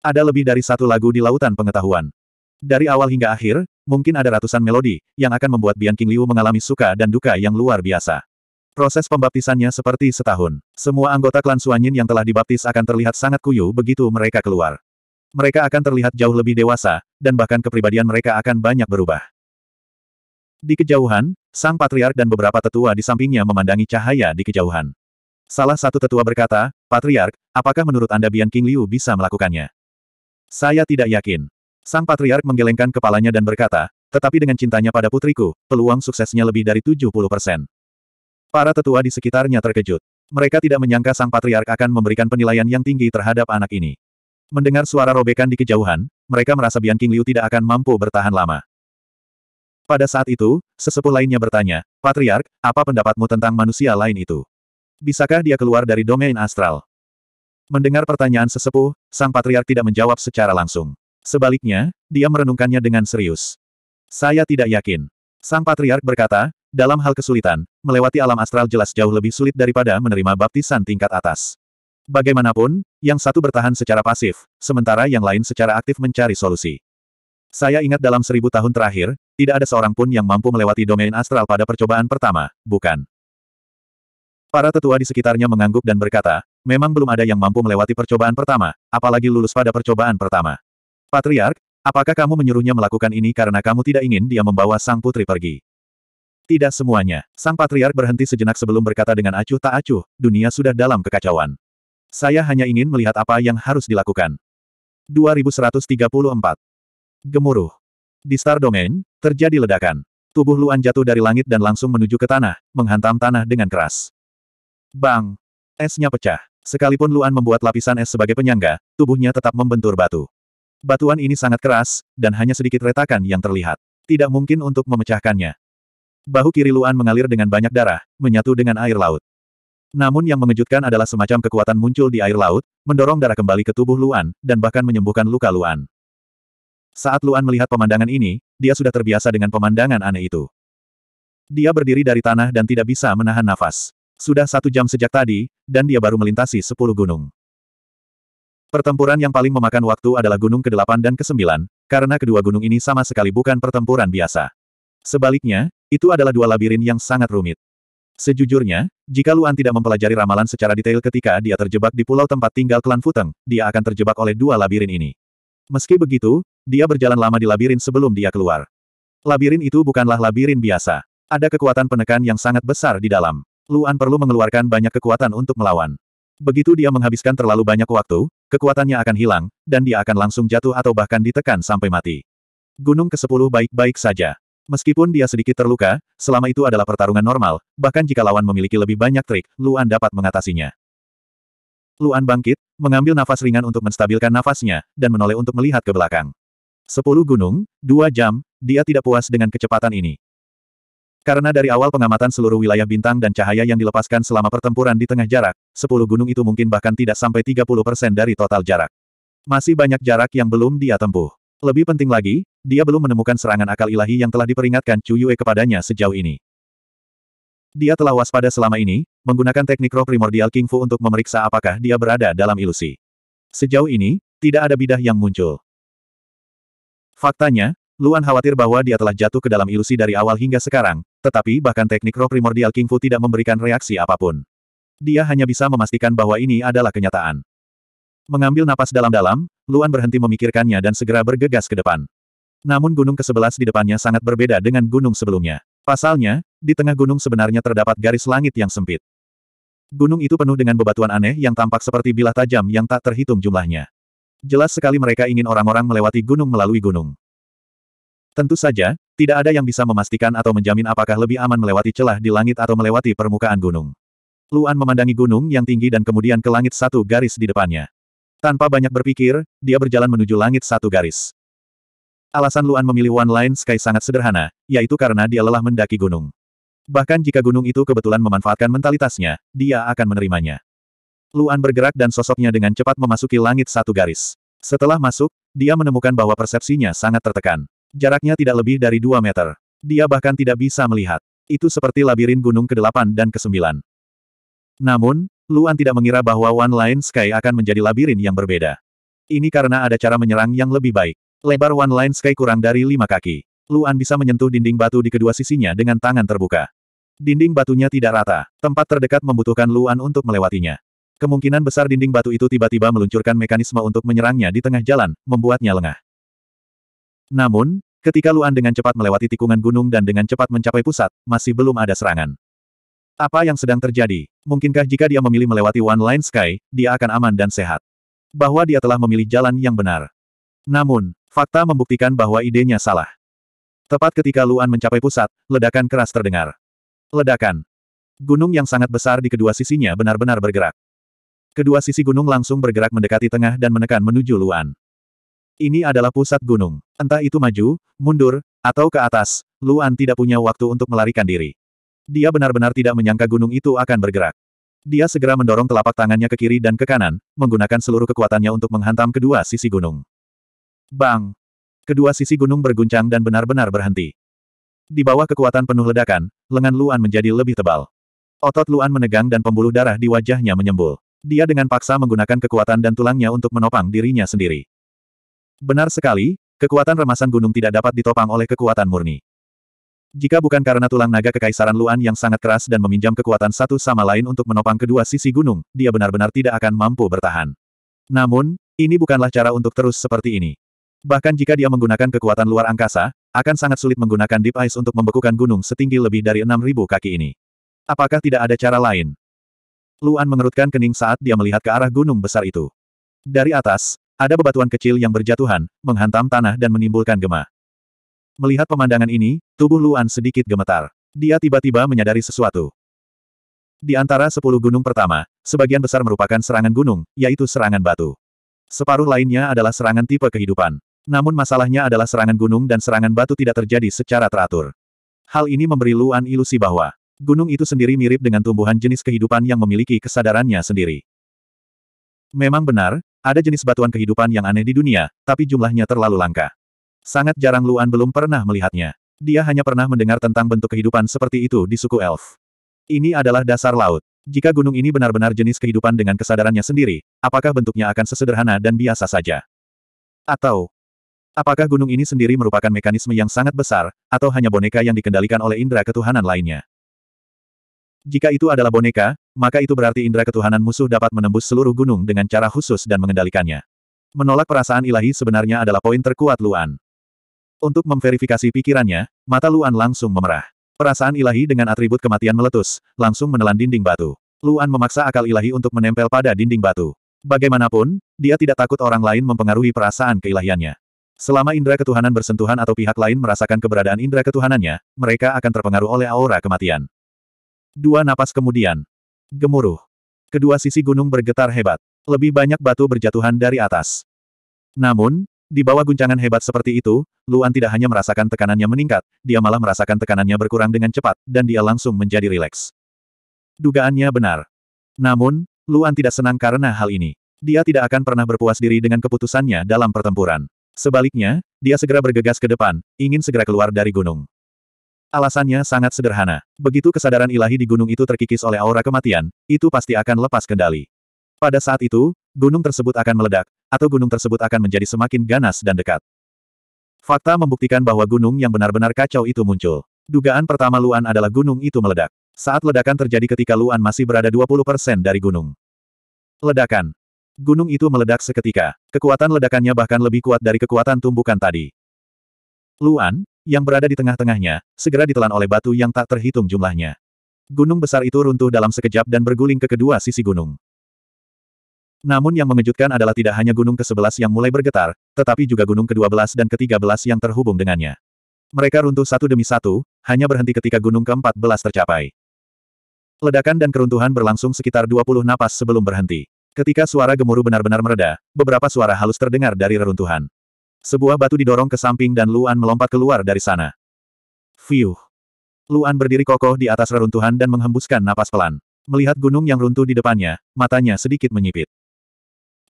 Ada lebih dari satu lagu di lautan pengetahuan. Dari awal hingga akhir, mungkin ada ratusan melodi, yang akan membuat Bian King Liu mengalami suka dan duka yang luar biasa. Proses pembaptisannya seperti setahun. Semua anggota klan Suanyin yang telah dibaptis akan terlihat sangat kuyu begitu mereka keluar. Mereka akan terlihat jauh lebih dewasa, dan bahkan kepribadian mereka akan banyak berubah. Di kejauhan, sang patriark dan beberapa tetua di sampingnya memandangi cahaya di kejauhan. Salah satu tetua berkata, Patriark, apakah menurut Anda Bian King Liu bisa melakukannya? Saya tidak yakin. Sang Patriark menggelengkan kepalanya dan berkata, tetapi dengan cintanya pada putriku, peluang suksesnya lebih dari 70 persen. Para tetua di sekitarnya terkejut. Mereka tidak menyangka Sang Patriark akan memberikan penilaian yang tinggi terhadap anak ini. Mendengar suara robekan di kejauhan, mereka merasa Bian King Liu tidak akan mampu bertahan lama. Pada saat itu, sesepuh lainnya bertanya, Patriark, apa pendapatmu tentang manusia lain itu? Bisakah dia keluar dari domain astral? Mendengar pertanyaan sesepuh, sang patriark tidak menjawab secara langsung. Sebaliknya, dia merenungkannya dengan serius. Saya tidak yakin. Sang patriark berkata, dalam hal kesulitan, melewati alam astral jelas jauh lebih sulit daripada menerima baptisan tingkat atas. Bagaimanapun, yang satu bertahan secara pasif, sementara yang lain secara aktif mencari solusi. Saya ingat dalam seribu tahun terakhir, tidak ada seorang pun yang mampu melewati domain astral pada percobaan pertama, bukan? Para tetua di sekitarnya mengangguk dan berkata, memang belum ada yang mampu melewati percobaan pertama, apalagi lulus pada percobaan pertama. Patriark, apakah kamu menyuruhnya melakukan ini karena kamu tidak ingin dia membawa sang putri pergi? Tidak semuanya. Sang Patriark berhenti sejenak sebelum berkata dengan acuh tak acuh, dunia sudah dalam kekacauan. Saya hanya ingin melihat apa yang harus dilakukan. 2134. Gemuruh. Di Star Domain, terjadi ledakan. Tubuh Luan jatuh dari langit dan langsung menuju ke tanah, menghantam tanah dengan keras. Bang! Esnya pecah. Sekalipun Luan membuat lapisan es sebagai penyangga, tubuhnya tetap membentur batu. Batuan ini sangat keras, dan hanya sedikit retakan yang terlihat. Tidak mungkin untuk memecahkannya. Bahu kiri Luan mengalir dengan banyak darah, menyatu dengan air laut. Namun yang mengejutkan adalah semacam kekuatan muncul di air laut, mendorong darah kembali ke tubuh Luan, dan bahkan menyembuhkan luka Luan. Saat Luan melihat pemandangan ini, dia sudah terbiasa dengan pemandangan aneh itu. Dia berdiri dari tanah dan tidak bisa menahan nafas. Sudah satu jam sejak tadi, dan dia baru melintasi sepuluh gunung. Pertempuran yang paling memakan waktu adalah gunung ke-8 dan ke-9, karena kedua gunung ini sama sekali bukan pertempuran biasa. Sebaliknya, itu adalah dua labirin yang sangat rumit. Sejujurnya, jika Luan tidak mempelajari ramalan secara detail ketika dia terjebak di pulau tempat tinggal klan Futeng, dia akan terjebak oleh dua labirin ini. Meski begitu, dia berjalan lama di labirin sebelum dia keluar. Labirin itu bukanlah labirin biasa. Ada kekuatan penekan yang sangat besar di dalam. Luan perlu mengeluarkan banyak kekuatan untuk melawan. Begitu dia menghabiskan terlalu banyak waktu, kekuatannya akan hilang, dan dia akan langsung jatuh atau bahkan ditekan sampai mati. Gunung ke-10 baik-baik saja. Meskipun dia sedikit terluka, selama itu adalah pertarungan normal, bahkan jika lawan memiliki lebih banyak trik, Luan dapat mengatasinya. Luan bangkit, mengambil nafas ringan untuk menstabilkan nafasnya, dan menoleh untuk melihat ke belakang. Sepuluh gunung, dua jam, dia tidak puas dengan kecepatan ini. Karena dari awal pengamatan seluruh wilayah bintang dan cahaya yang dilepaskan selama pertempuran di tengah jarak, 10 gunung itu mungkin bahkan tidak sampai 30% dari total jarak. Masih banyak jarak yang belum dia tempuh. Lebih penting lagi, dia belum menemukan serangan akal ilahi yang telah diperingatkan Chu Yue kepadanya sejauh ini. Dia telah waspada selama ini, menggunakan teknik roh primordial King Fu untuk memeriksa apakah dia berada dalam ilusi. Sejauh ini, tidak ada bidah yang muncul. Faktanya, Luan khawatir bahwa dia telah jatuh ke dalam ilusi dari awal hingga sekarang, tetapi bahkan teknik roh primordial King Fu tidak memberikan reaksi apapun. Dia hanya bisa memastikan bahwa ini adalah kenyataan. Mengambil napas dalam-dalam, Luan berhenti memikirkannya dan segera bergegas ke depan. Namun gunung ke-11 di depannya sangat berbeda dengan gunung sebelumnya. Pasalnya, di tengah gunung sebenarnya terdapat garis langit yang sempit. Gunung itu penuh dengan bebatuan aneh yang tampak seperti bilah tajam yang tak terhitung jumlahnya. Jelas sekali mereka ingin orang-orang melewati gunung melalui gunung. Tentu saja, tidak ada yang bisa memastikan atau menjamin apakah lebih aman melewati celah di langit atau melewati permukaan gunung. Luan memandangi gunung yang tinggi dan kemudian ke langit satu garis di depannya. Tanpa banyak berpikir, dia berjalan menuju langit satu garis. Alasan Luan memilih One Line Sky sangat sederhana, yaitu karena dia lelah mendaki gunung. Bahkan jika gunung itu kebetulan memanfaatkan mentalitasnya, dia akan menerimanya. Luan bergerak dan sosoknya dengan cepat memasuki langit satu garis. Setelah masuk, dia menemukan bahwa persepsinya sangat tertekan. Jaraknya tidak lebih dari dua meter. Dia bahkan tidak bisa melihat. Itu seperti labirin gunung ke-8 dan ke-9. Namun, Luan tidak mengira bahwa One Line Sky akan menjadi labirin yang berbeda. Ini karena ada cara menyerang yang lebih baik. Lebar One Line Sky kurang dari lima kaki. Luan bisa menyentuh dinding batu di kedua sisinya dengan tangan terbuka. Dinding batunya tidak rata. Tempat terdekat membutuhkan Luan untuk melewatinya. Kemungkinan besar dinding batu itu tiba-tiba meluncurkan mekanisme untuk menyerangnya di tengah jalan, membuatnya lengah. Namun, ketika Luan dengan cepat melewati tikungan gunung dan dengan cepat mencapai pusat, masih belum ada serangan. Apa yang sedang terjadi? Mungkinkah jika dia memilih melewati One Line Sky, dia akan aman dan sehat? Bahwa dia telah memilih jalan yang benar. Namun, fakta membuktikan bahwa idenya salah. Tepat ketika Luan mencapai pusat, ledakan keras terdengar. Ledakan. Gunung yang sangat besar di kedua sisinya benar-benar bergerak. Kedua sisi gunung langsung bergerak mendekati tengah dan menekan menuju Luan. Ini adalah pusat gunung. Entah itu maju, mundur, atau ke atas, Luan tidak punya waktu untuk melarikan diri. Dia benar-benar tidak menyangka gunung itu akan bergerak. Dia segera mendorong telapak tangannya ke kiri dan ke kanan, menggunakan seluruh kekuatannya untuk menghantam kedua sisi gunung. Bang! Kedua sisi gunung berguncang dan benar-benar berhenti. Di bawah kekuatan penuh ledakan, lengan Luan menjadi lebih tebal. Otot Luan menegang dan pembuluh darah di wajahnya menyembul. Dia dengan paksa menggunakan kekuatan dan tulangnya untuk menopang dirinya sendiri. Benar sekali, kekuatan remasan gunung tidak dapat ditopang oleh kekuatan murni. Jika bukan karena tulang naga kekaisaran Luan yang sangat keras dan meminjam kekuatan satu sama lain untuk menopang kedua sisi gunung, dia benar-benar tidak akan mampu bertahan. Namun, ini bukanlah cara untuk terus seperti ini. Bahkan jika dia menggunakan kekuatan luar angkasa, akan sangat sulit menggunakan Deep Ice untuk membekukan gunung setinggi lebih dari 6.000 kaki ini. Apakah tidak ada cara lain? Luan mengerutkan kening saat dia melihat ke arah gunung besar itu. Dari atas, ada bebatuan kecil yang berjatuhan, menghantam tanah dan menimbulkan gema. Melihat pemandangan ini, tubuh Luan sedikit gemetar. Dia tiba-tiba menyadari sesuatu. Di antara sepuluh gunung pertama, sebagian besar merupakan serangan gunung, yaitu serangan batu. Separuh lainnya adalah serangan tipe kehidupan. Namun masalahnya adalah serangan gunung dan serangan batu tidak terjadi secara teratur. Hal ini memberi Luan ilusi bahwa gunung itu sendiri mirip dengan tumbuhan jenis kehidupan yang memiliki kesadarannya sendiri. Memang benar, ada jenis batuan kehidupan yang aneh di dunia, tapi jumlahnya terlalu langka. Sangat jarang Luan belum pernah melihatnya. Dia hanya pernah mendengar tentang bentuk kehidupan seperti itu di suku elf. Ini adalah dasar laut. Jika gunung ini benar-benar jenis kehidupan dengan kesadarannya sendiri, apakah bentuknya akan sesederhana dan biasa saja? Atau, apakah gunung ini sendiri merupakan mekanisme yang sangat besar, atau hanya boneka yang dikendalikan oleh indera ketuhanan lainnya? Jika itu adalah boneka, maka itu berarti indera ketuhanan musuh dapat menembus seluruh gunung dengan cara khusus dan mengendalikannya. Menolak perasaan ilahi sebenarnya adalah poin terkuat Luan. Untuk memverifikasi pikirannya, mata Luan langsung memerah. Perasaan ilahi dengan atribut kematian meletus, langsung menelan dinding batu. Luan memaksa akal ilahi untuk menempel pada dinding batu. Bagaimanapun, dia tidak takut orang lain mempengaruhi perasaan keilahiannya. Selama indera ketuhanan bersentuhan atau pihak lain merasakan keberadaan indera ketuhanannya, mereka akan terpengaruh oleh aura kematian. Dua napas kemudian. Gemuruh. Kedua sisi gunung bergetar hebat. Lebih banyak batu berjatuhan dari atas. Namun, di bawah guncangan hebat seperti itu, Luan tidak hanya merasakan tekanannya meningkat, dia malah merasakan tekanannya berkurang dengan cepat, dan dia langsung menjadi rileks. Dugaannya benar. Namun, Luan tidak senang karena hal ini. Dia tidak akan pernah berpuas diri dengan keputusannya dalam pertempuran. Sebaliknya, dia segera bergegas ke depan, ingin segera keluar dari gunung. Alasannya sangat sederhana. Begitu kesadaran ilahi di gunung itu terkikis oleh aura kematian, itu pasti akan lepas kendali. Pada saat itu, gunung tersebut akan meledak, atau gunung tersebut akan menjadi semakin ganas dan dekat. Fakta membuktikan bahwa gunung yang benar-benar kacau itu muncul. Dugaan pertama Luan adalah gunung itu meledak. Saat ledakan terjadi ketika Luan masih berada 20% dari gunung. Ledakan. Gunung itu meledak seketika. Kekuatan ledakannya bahkan lebih kuat dari kekuatan tumbukan tadi. Luan, yang berada di tengah-tengahnya, segera ditelan oleh batu yang tak terhitung jumlahnya. Gunung besar itu runtuh dalam sekejap dan berguling ke kedua sisi gunung. Namun yang mengejutkan adalah tidak hanya gunung ke-11 yang mulai bergetar, tetapi juga gunung ke-12 dan ke-13 yang terhubung dengannya. Mereka runtuh satu demi satu, hanya berhenti ketika gunung ke-14 tercapai. Ledakan dan keruntuhan berlangsung sekitar 20 napas sebelum berhenti. Ketika suara gemuruh benar-benar mereda, beberapa suara halus terdengar dari reruntuhan. Sebuah batu didorong ke samping dan Luan melompat keluar dari sana. Fiuh. Luan berdiri kokoh di atas reruntuhan dan menghembuskan napas pelan. Melihat gunung yang runtuh di depannya, matanya sedikit menyipit.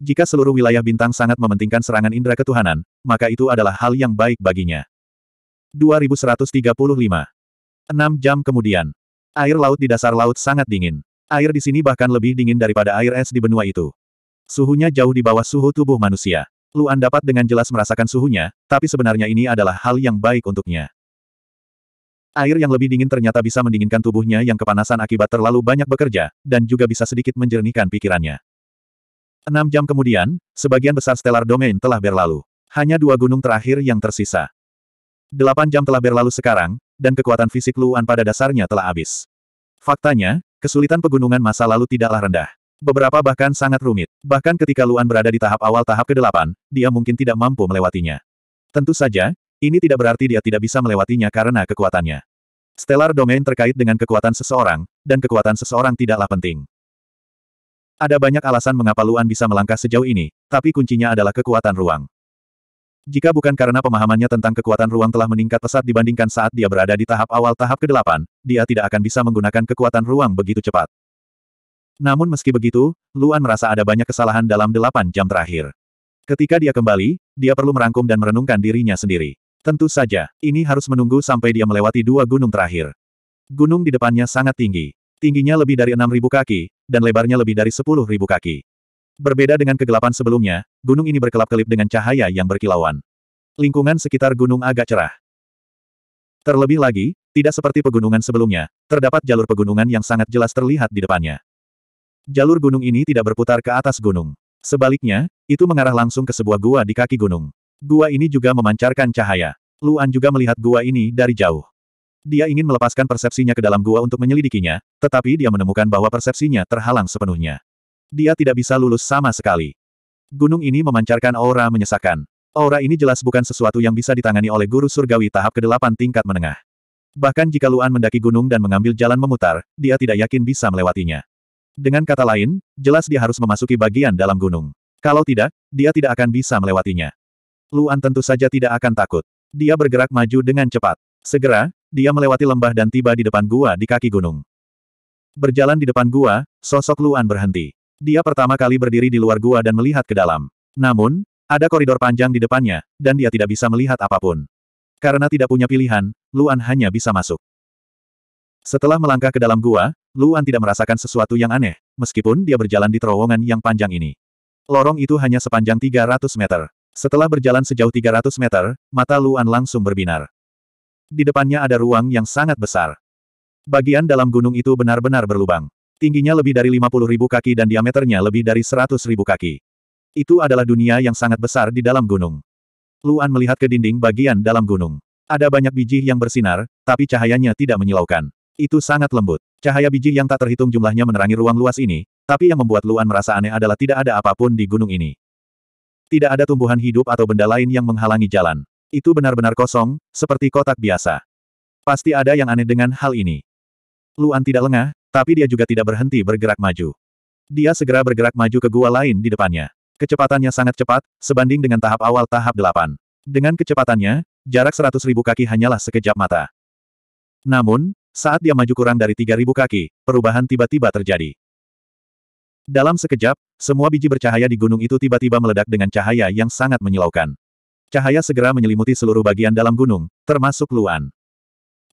Jika seluruh wilayah bintang sangat mementingkan serangan indera ketuhanan, maka itu adalah hal yang baik baginya. 2135 6 jam kemudian. Air laut di dasar laut sangat dingin. Air di sini bahkan lebih dingin daripada air es di benua itu. Suhunya jauh di bawah suhu tubuh manusia. Luan dapat dengan jelas merasakan suhunya, tapi sebenarnya ini adalah hal yang baik untuknya. Air yang lebih dingin ternyata bisa mendinginkan tubuhnya yang kepanasan akibat terlalu banyak bekerja, dan juga bisa sedikit menjernihkan pikirannya. Enam jam kemudian, sebagian besar Stellar Domain telah berlalu. Hanya dua gunung terakhir yang tersisa. Delapan jam telah berlalu sekarang, dan kekuatan fisik Luan pada dasarnya telah habis. Faktanya, kesulitan pegunungan masa lalu tidaklah rendah. Beberapa bahkan sangat rumit. Bahkan ketika Luan berada di tahap awal tahap ke-8, dia mungkin tidak mampu melewatinya. Tentu saja, ini tidak berarti dia tidak bisa melewatinya karena kekuatannya. Stellar domain terkait dengan kekuatan seseorang, dan kekuatan seseorang tidaklah penting. Ada banyak alasan mengapa Luan bisa melangkah sejauh ini, tapi kuncinya adalah kekuatan ruang. Jika bukan karena pemahamannya tentang kekuatan ruang telah meningkat pesat dibandingkan saat dia berada di tahap awal tahap ke-8, dia tidak akan bisa menggunakan kekuatan ruang begitu cepat. Namun meski begitu, Luan merasa ada banyak kesalahan dalam delapan jam terakhir. Ketika dia kembali, dia perlu merangkum dan merenungkan dirinya sendiri. Tentu saja, ini harus menunggu sampai dia melewati dua gunung terakhir. Gunung di depannya sangat tinggi. Tingginya lebih dari enam ribu kaki, dan lebarnya lebih dari sepuluh ribu kaki. Berbeda dengan kegelapan sebelumnya, gunung ini berkelap-kelip dengan cahaya yang berkilauan. Lingkungan sekitar gunung agak cerah. Terlebih lagi, tidak seperti pegunungan sebelumnya, terdapat jalur pegunungan yang sangat jelas terlihat di depannya. Jalur gunung ini tidak berputar ke atas gunung. Sebaliknya, itu mengarah langsung ke sebuah gua di kaki gunung. Gua ini juga memancarkan cahaya. Luan juga melihat gua ini dari jauh. Dia ingin melepaskan persepsinya ke dalam gua untuk menyelidikinya, tetapi dia menemukan bahwa persepsinya terhalang sepenuhnya. Dia tidak bisa lulus sama sekali. Gunung ini memancarkan aura menyesakan. Aura ini jelas bukan sesuatu yang bisa ditangani oleh guru surgawi tahap ke-8 tingkat menengah. Bahkan jika Luan mendaki gunung dan mengambil jalan memutar, dia tidak yakin bisa melewatinya. Dengan kata lain, jelas dia harus memasuki bagian dalam gunung. Kalau tidak, dia tidak akan bisa melewatinya. Luan tentu saja tidak akan takut. Dia bergerak maju dengan cepat. Segera, dia melewati lembah dan tiba di depan gua di kaki gunung. Berjalan di depan gua, sosok Luan berhenti. Dia pertama kali berdiri di luar gua dan melihat ke dalam. Namun, ada koridor panjang di depannya, dan dia tidak bisa melihat apapun. Karena tidak punya pilihan, Luan hanya bisa masuk. Setelah melangkah ke dalam gua, Luan tidak merasakan sesuatu yang aneh, meskipun dia berjalan di terowongan yang panjang ini. Lorong itu hanya sepanjang 300 meter. Setelah berjalan sejauh 300 meter, mata Luan langsung berbinar. Di depannya ada ruang yang sangat besar. Bagian dalam gunung itu benar-benar berlubang. Tingginya lebih dari 50.000 kaki dan diameternya lebih dari 100.000 kaki. Itu adalah dunia yang sangat besar di dalam gunung. Luan melihat ke dinding bagian dalam gunung. Ada banyak biji yang bersinar, tapi cahayanya tidak menyilaukan. Itu sangat lembut. Cahaya biji yang tak terhitung jumlahnya menerangi ruang luas ini, tapi yang membuat Luan merasa aneh adalah tidak ada apapun di gunung ini. Tidak ada tumbuhan hidup atau benda lain yang menghalangi jalan. Itu benar-benar kosong, seperti kotak biasa. Pasti ada yang aneh dengan hal ini. Luan tidak lengah, tapi dia juga tidak berhenti bergerak maju. Dia segera bergerak maju ke gua lain di depannya. Kecepatannya sangat cepat, sebanding dengan tahap awal tahap delapan. Dengan kecepatannya, jarak seratus ribu kaki hanyalah sekejap mata. Namun, saat dia maju kurang dari 3.000 kaki, perubahan tiba-tiba terjadi. Dalam sekejap, semua biji bercahaya di gunung itu tiba-tiba meledak dengan cahaya yang sangat menyilaukan. Cahaya segera menyelimuti seluruh bagian dalam gunung, termasuk Luan.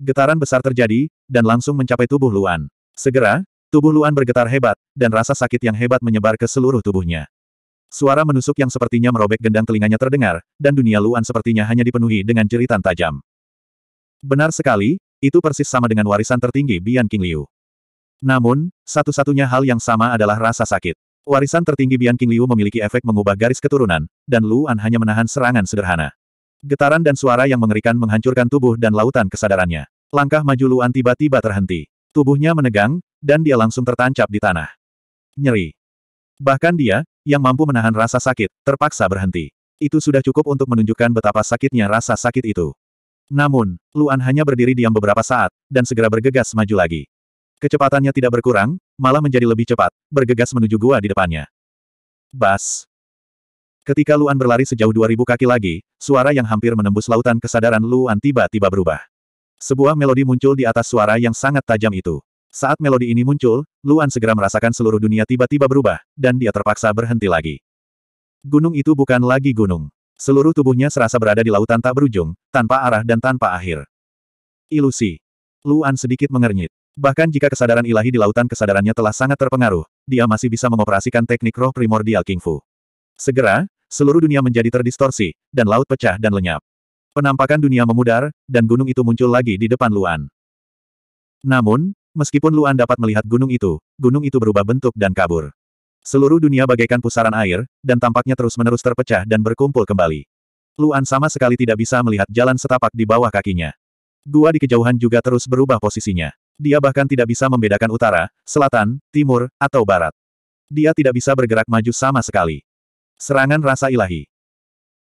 Getaran besar terjadi, dan langsung mencapai tubuh Luan. Segera, tubuh Luan bergetar hebat, dan rasa sakit yang hebat menyebar ke seluruh tubuhnya. Suara menusuk yang sepertinya merobek gendang telinganya terdengar, dan dunia Luan sepertinya hanya dipenuhi dengan jeritan tajam. Benar sekali, itu persis sama dengan warisan tertinggi Bian King Liu. Namun, satu-satunya hal yang sama adalah rasa sakit. Warisan tertinggi Bian King Liu memiliki efek mengubah garis keturunan, dan Luan hanya menahan serangan sederhana. Getaran dan suara yang mengerikan menghancurkan tubuh dan lautan kesadarannya. Langkah maju Luan tiba-tiba terhenti. Tubuhnya menegang, dan dia langsung tertancap di tanah. Nyeri. Bahkan dia, yang mampu menahan rasa sakit, terpaksa berhenti. Itu sudah cukup untuk menunjukkan betapa sakitnya rasa sakit itu. Namun, Luan hanya berdiri diam beberapa saat, dan segera bergegas maju lagi. Kecepatannya tidak berkurang, malah menjadi lebih cepat, bergegas menuju gua di depannya. Bas. Ketika Luan berlari sejauh 2000 kaki lagi, suara yang hampir menembus lautan kesadaran Luan tiba-tiba berubah. Sebuah melodi muncul di atas suara yang sangat tajam itu. Saat melodi ini muncul, Luan segera merasakan seluruh dunia tiba-tiba berubah, dan dia terpaksa berhenti lagi. Gunung itu bukan lagi gunung. Seluruh tubuhnya serasa berada di lautan tak berujung, tanpa arah dan tanpa akhir. Ilusi. Luan sedikit mengernyit. Bahkan jika kesadaran ilahi di lautan kesadarannya telah sangat terpengaruh, dia masih bisa mengoperasikan teknik roh primordial King Fu. Segera, seluruh dunia menjadi terdistorsi, dan laut pecah dan lenyap. Penampakan dunia memudar, dan gunung itu muncul lagi di depan Luan. Namun, meskipun Luan dapat melihat gunung itu, gunung itu berubah bentuk dan kabur. Seluruh dunia bagaikan pusaran air, dan tampaknya terus-menerus terpecah dan berkumpul kembali. Luan sama sekali tidak bisa melihat jalan setapak di bawah kakinya. Gua di kejauhan juga terus berubah posisinya. Dia bahkan tidak bisa membedakan utara, selatan, timur, atau barat. Dia tidak bisa bergerak maju sama sekali. Serangan rasa ilahi.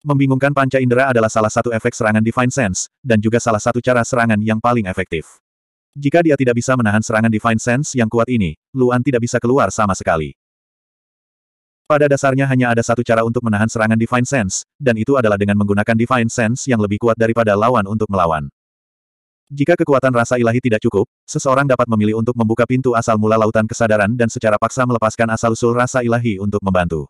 Membingungkan panca indera adalah salah satu efek serangan Divine Sense, dan juga salah satu cara serangan yang paling efektif. Jika dia tidak bisa menahan serangan Divine Sense yang kuat ini, Luan tidak bisa keluar sama sekali. Pada dasarnya hanya ada satu cara untuk menahan serangan Divine Sense, dan itu adalah dengan menggunakan Divine Sense yang lebih kuat daripada lawan untuk melawan. Jika kekuatan rasa ilahi tidak cukup, seseorang dapat memilih untuk membuka pintu asal mula lautan kesadaran dan secara paksa melepaskan asal-usul rasa ilahi untuk membantu.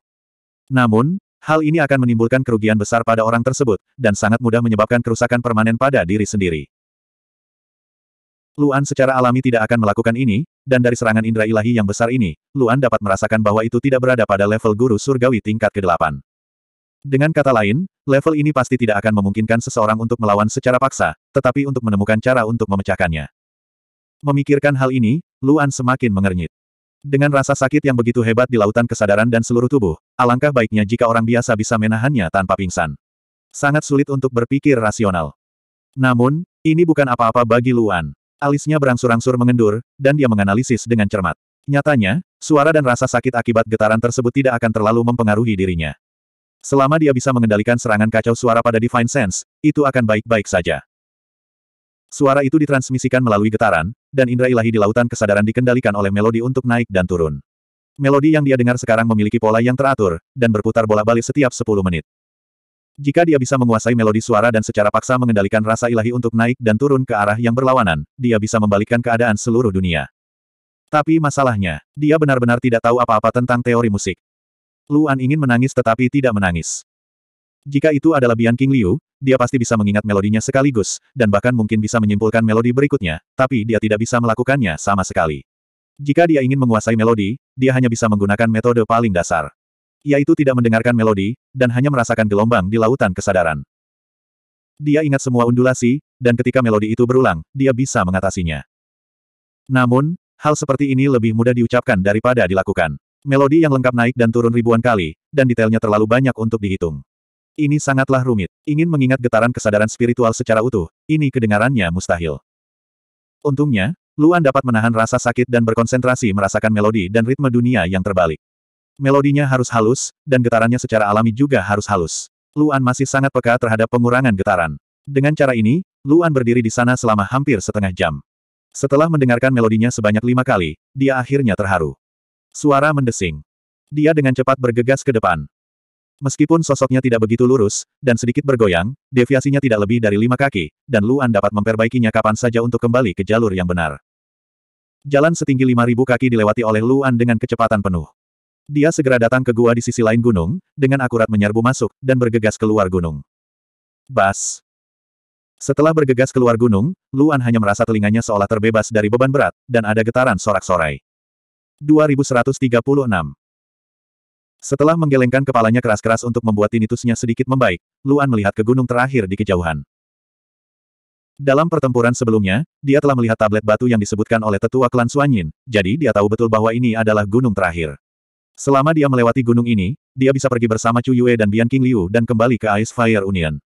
Namun, hal ini akan menimbulkan kerugian besar pada orang tersebut, dan sangat mudah menyebabkan kerusakan permanen pada diri sendiri. Luan secara alami tidak akan melakukan ini, dan dari serangan indera ilahi yang besar ini, Luan dapat merasakan bahwa itu tidak berada pada level guru surgawi tingkat ke-8. Dengan kata lain, level ini pasti tidak akan memungkinkan seseorang untuk melawan secara paksa, tetapi untuk menemukan cara untuk memecahkannya. Memikirkan hal ini, Luan semakin mengernyit. Dengan rasa sakit yang begitu hebat di lautan kesadaran dan seluruh tubuh, alangkah baiknya jika orang biasa bisa menahannya tanpa pingsan. Sangat sulit untuk berpikir rasional. Namun, ini bukan apa-apa bagi Luan. Alisnya berangsur-angsur mengendur, dan dia menganalisis dengan cermat. Nyatanya, suara dan rasa sakit akibat getaran tersebut tidak akan terlalu mempengaruhi dirinya. Selama dia bisa mengendalikan serangan kacau suara pada Divine Sense, itu akan baik-baik saja. Suara itu ditransmisikan melalui getaran, dan indera ilahi di lautan kesadaran dikendalikan oleh melodi untuk naik dan turun. Melodi yang dia dengar sekarang memiliki pola yang teratur, dan berputar bola-balik setiap 10 menit. Jika dia bisa menguasai melodi suara dan secara paksa mengendalikan rasa ilahi untuk naik dan turun ke arah yang berlawanan, dia bisa membalikkan keadaan seluruh dunia. Tapi masalahnya, dia benar-benar tidak tahu apa-apa tentang teori musik. Luan ingin menangis tetapi tidak menangis. Jika itu adalah Bian King Liu, dia pasti bisa mengingat melodinya sekaligus, dan bahkan mungkin bisa menyimpulkan melodi berikutnya, tapi dia tidak bisa melakukannya sama sekali. Jika dia ingin menguasai melodi, dia hanya bisa menggunakan metode paling dasar yaitu tidak mendengarkan melodi, dan hanya merasakan gelombang di lautan kesadaran. Dia ingat semua undulasi, dan ketika melodi itu berulang, dia bisa mengatasinya. Namun, hal seperti ini lebih mudah diucapkan daripada dilakukan. Melodi yang lengkap naik dan turun ribuan kali, dan detailnya terlalu banyak untuk dihitung. Ini sangatlah rumit. Ingin mengingat getaran kesadaran spiritual secara utuh, ini kedengarannya mustahil. Untungnya, Luan dapat menahan rasa sakit dan berkonsentrasi merasakan melodi dan ritme dunia yang terbalik. Melodinya harus halus, dan getarannya secara alami juga harus halus. Luan masih sangat peka terhadap pengurangan getaran. Dengan cara ini, Luan berdiri di sana selama hampir setengah jam. Setelah mendengarkan melodinya sebanyak lima kali, dia akhirnya terharu. Suara mendesing. Dia dengan cepat bergegas ke depan. Meskipun sosoknya tidak begitu lurus, dan sedikit bergoyang, deviasinya tidak lebih dari lima kaki, dan Luan dapat memperbaikinya kapan saja untuk kembali ke jalur yang benar. Jalan setinggi lima ribu kaki dilewati oleh Luan dengan kecepatan penuh. Dia segera datang ke gua di sisi lain gunung, dengan akurat menyerbu masuk, dan bergegas keluar gunung. Bas. Setelah bergegas keluar gunung, Luan hanya merasa telinganya seolah terbebas dari beban berat, dan ada getaran sorak-sorai. 2136 Setelah menggelengkan kepalanya keras-keras untuk membuat tinnitusnya sedikit membaik, Luan melihat ke gunung terakhir di kejauhan. Dalam pertempuran sebelumnya, dia telah melihat tablet batu yang disebutkan oleh tetua klan Suanyin, jadi dia tahu betul bahwa ini adalah gunung terakhir. Selama dia melewati gunung ini, dia bisa pergi bersama Chu Yue dan Bian King Liu dan kembali ke Ice Fire Union.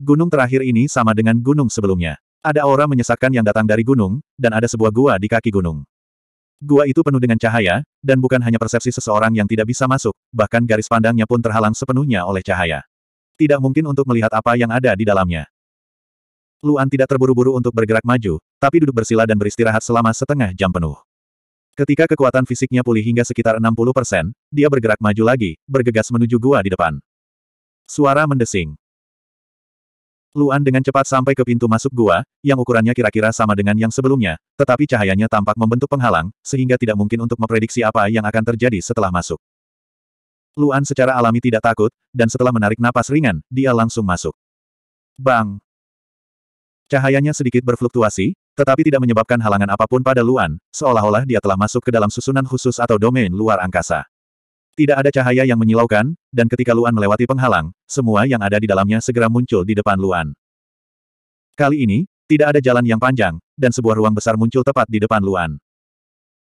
Gunung terakhir ini sama dengan gunung sebelumnya. Ada aura menyesakkan yang datang dari gunung, dan ada sebuah gua di kaki gunung. Gua itu penuh dengan cahaya, dan bukan hanya persepsi seseorang yang tidak bisa masuk, bahkan garis pandangnya pun terhalang sepenuhnya oleh cahaya. Tidak mungkin untuk melihat apa yang ada di dalamnya. Luan tidak terburu-buru untuk bergerak maju, tapi duduk bersila dan beristirahat selama setengah jam penuh. Ketika kekuatan fisiknya pulih hingga sekitar 60%, persen, dia bergerak maju lagi, bergegas menuju gua di depan. Suara mendesing. Luan dengan cepat sampai ke pintu masuk gua, yang ukurannya kira-kira sama dengan yang sebelumnya, tetapi cahayanya tampak membentuk penghalang, sehingga tidak mungkin untuk memprediksi apa yang akan terjadi setelah masuk. Luan secara alami tidak takut, dan setelah menarik napas ringan, dia langsung masuk. Bang! Cahayanya sedikit berfluktuasi, tetapi tidak menyebabkan halangan apapun pada Luan, seolah-olah dia telah masuk ke dalam susunan khusus atau domain luar angkasa. Tidak ada cahaya yang menyilaukan, dan ketika Luan melewati penghalang, semua yang ada di dalamnya segera muncul di depan Luan. Kali ini, tidak ada jalan yang panjang, dan sebuah ruang besar muncul tepat di depan Luan.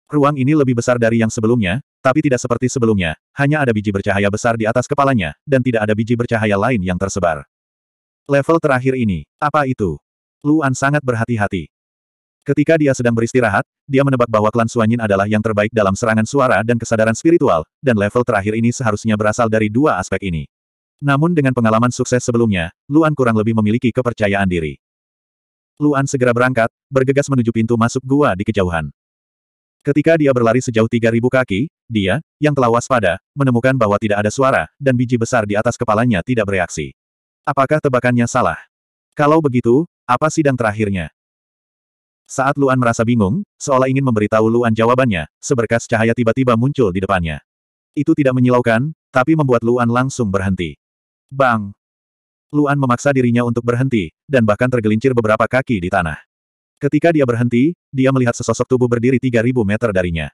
Ruang ini lebih besar dari yang sebelumnya, tapi tidak seperti sebelumnya, hanya ada biji bercahaya besar di atas kepalanya, dan tidak ada biji bercahaya lain yang tersebar. Level terakhir ini, apa itu? Luan sangat berhati-hati. Ketika dia sedang beristirahat, dia menebak bahwa klan Suanyin adalah yang terbaik dalam serangan suara dan kesadaran spiritual, dan level terakhir ini seharusnya berasal dari dua aspek ini. Namun dengan pengalaman sukses sebelumnya, Luan kurang lebih memiliki kepercayaan diri. Luan segera berangkat, bergegas menuju pintu masuk gua di kejauhan. Ketika dia berlari sejauh 3.000 kaki, dia, yang telah waspada, menemukan bahwa tidak ada suara, dan biji besar di atas kepalanya tidak bereaksi. Apakah tebakannya salah? Kalau begitu, apa sidang terakhirnya? Saat Luan merasa bingung, seolah ingin memberitahu Luan jawabannya, seberkas cahaya tiba-tiba muncul di depannya. Itu tidak menyilaukan, tapi membuat Luan langsung berhenti. Bang! Luan memaksa dirinya untuk berhenti, dan bahkan tergelincir beberapa kaki di tanah. Ketika dia berhenti, dia melihat sesosok tubuh berdiri 3.000 meter darinya.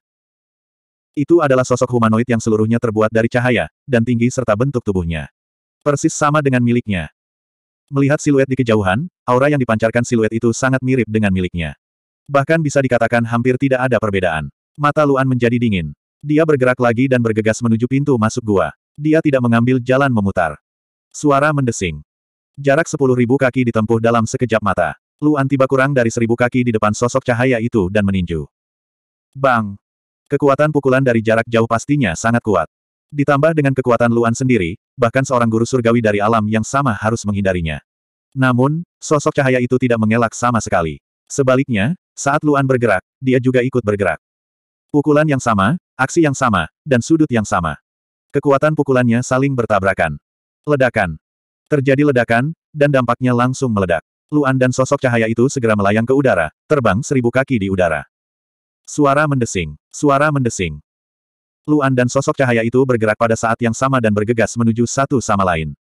Itu adalah sosok humanoid yang seluruhnya terbuat dari cahaya, dan tinggi serta bentuk tubuhnya. Persis sama dengan miliknya. Melihat siluet di kejauhan, aura yang dipancarkan siluet itu sangat mirip dengan miliknya. Bahkan bisa dikatakan hampir tidak ada perbedaan. Mata Luan menjadi dingin. Dia bergerak lagi dan bergegas menuju pintu masuk gua. Dia tidak mengambil jalan memutar. Suara mendesing. Jarak sepuluh ribu kaki ditempuh dalam sekejap mata. Luan tiba kurang dari seribu kaki di depan sosok cahaya itu dan meninju. Bang! Kekuatan pukulan dari jarak jauh pastinya sangat kuat. Ditambah dengan kekuatan Luan sendiri, bahkan seorang guru surgawi dari alam yang sama harus menghindarinya. Namun, sosok cahaya itu tidak mengelak sama sekali. Sebaliknya, saat Luan bergerak, dia juga ikut bergerak. Pukulan yang sama, aksi yang sama, dan sudut yang sama. Kekuatan pukulannya saling bertabrakan. Ledakan. Terjadi ledakan, dan dampaknya langsung meledak. Luan dan sosok cahaya itu segera melayang ke udara, terbang seribu kaki di udara. Suara mendesing. Suara mendesing. Luan dan sosok cahaya itu bergerak pada saat yang sama dan bergegas menuju satu sama lain.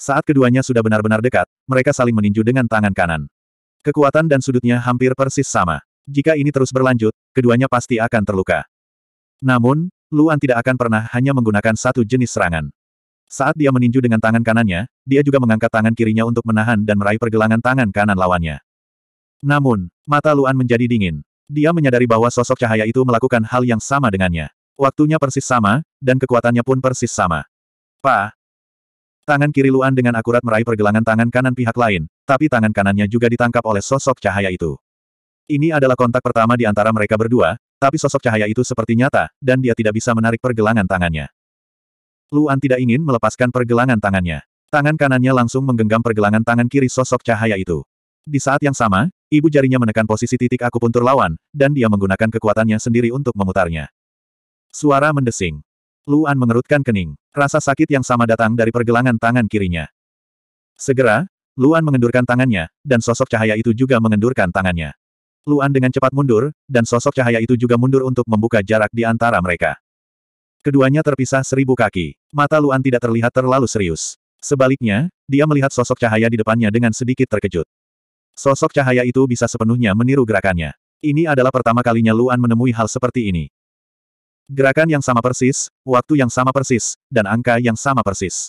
Saat keduanya sudah benar-benar dekat, mereka saling meninju dengan tangan kanan. Kekuatan dan sudutnya hampir persis sama. Jika ini terus berlanjut, keduanya pasti akan terluka. Namun, Luan tidak akan pernah hanya menggunakan satu jenis serangan. Saat dia meninju dengan tangan kanannya, dia juga mengangkat tangan kirinya untuk menahan dan meraih pergelangan tangan kanan lawannya. Namun, mata Luan menjadi dingin. Dia menyadari bahwa sosok cahaya itu melakukan hal yang sama dengannya. Waktunya persis sama, dan kekuatannya pun persis sama. Pa. Tangan kiri Luan dengan akurat meraih pergelangan tangan kanan pihak lain, tapi tangan kanannya juga ditangkap oleh sosok cahaya itu. Ini adalah kontak pertama di antara mereka berdua, tapi sosok cahaya itu seperti nyata, dan dia tidak bisa menarik pergelangan tangannya. Luan tidak ingin melepaskan pergelangan tangannya. Tangan kanannya langsung menggenggam pergelangan tangan kiri sosok cahaya itu. Di saat yang sama, ibu jarinya menekan posisi titik akupuntur lawan, dan dia menggunakan kekuatannya sendiri untuk memutarnya. Suara mendesing. Luan mengerutkan kening. Rasa sakit yang sama datang dari pergelangan tangan kirinya. Segera, Luan mengendurkan tangannya, dan sosok cahaya itu juga mengendurkan tangannya. Luan dengan cepat mundur, dan sosok cahaya itu juga mundur untuk membuka jarak di antara mereka. Keduanya terpisah seribu kaki. Mata Luan tidak terlihat terlalu serius. Sebaliknya, dia melihat sosok cahaya di depannya dengan sedikit terkejut. Sosok cahaya itu bisa sepenuhnya meniru gerakannya. Ini adalah pertama kalinya Luan menemui hal seperti ini. Gerakan yang sama persis, waktu yang sama persis, dan angka yang sama persis.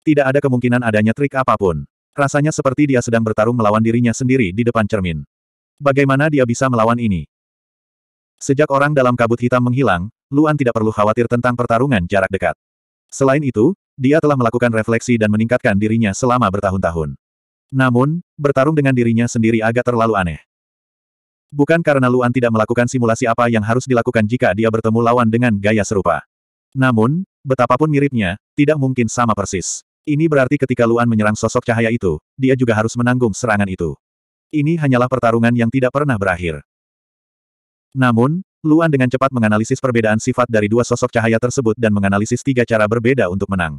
Tidak ada kemungkinan adanya trik apapun. Rasanya seperti dia sedang bertarung melawan dirinya sendiri di depan cermin. Bagaimana dia bisa melawan ini? Sejak orang dalam kabut hitam menghilang, Luan tidak perlu khawatir tentang pertarungan jarak dekat. Selain itu, dia telah melakukan refleksi dan meningkatkan dirinya selama bertahun-tahun. Namun, bertarung dengan dirinya sendiri agak terlalu aneh. Bukan karena Luan tidak melakukan simulasi apa yang harus dilakukan jika dia bertemu lawan dengan gaya serupa. Namun, betapapun miripnya, tidak mungkin sama persis. Ini berarti ketika Luan menyerang sosok cahaya itu, dia juga harus menanggung serangan itu. Ini hanyalah pertarungan yang tidak pernah berakhir. Namun, Luan dengan cepat menganalisis perbedaan sifat dari dua sosok cahaya tersebut dan menganalisis tiga cara berbeda untuk menang.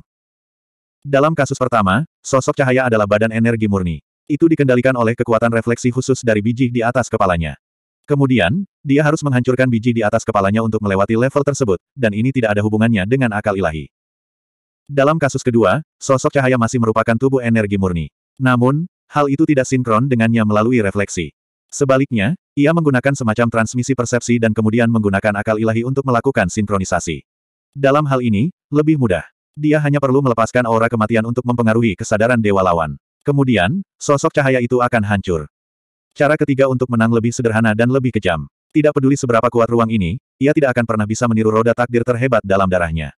Dalam kasus pertama, sosok cahaya adalah badan energi murni. Itu dikendalikan oleh kekuatan refleksi khusus dari biji di atas kepalanya. Kemudian, dia harus menghancurkan biji di atas kepalanya untuk melewati level tersebut, dan ini tidak ada hubungannya dengan akal ilahi. Dalam kasus kedua, sosok cahaya masih merupakan tubuh energi murni. Namun, hal itu tidak sinkron dengannya melalui refleksi. Sebaliknya, ia menggunakan semacam transmisi persepsi dan kemudian menggunakan akal ilahi untuk melakukan sinkronisasi. Dalam hal ini, lebih mudah. Dia hanya perlu melepaskan aura kematian untuk mempengaruhi kesadaran dewa lawan. Kemudian, sosok cahaya itu akan hancur. Cara ketiga untuk menang lebih sederhana dan lebih kejam. Tidak peduli seberapa kuat ruang ini, ia tidak akan pernah bisa meniru roda takdir terhebat dalam darahnya.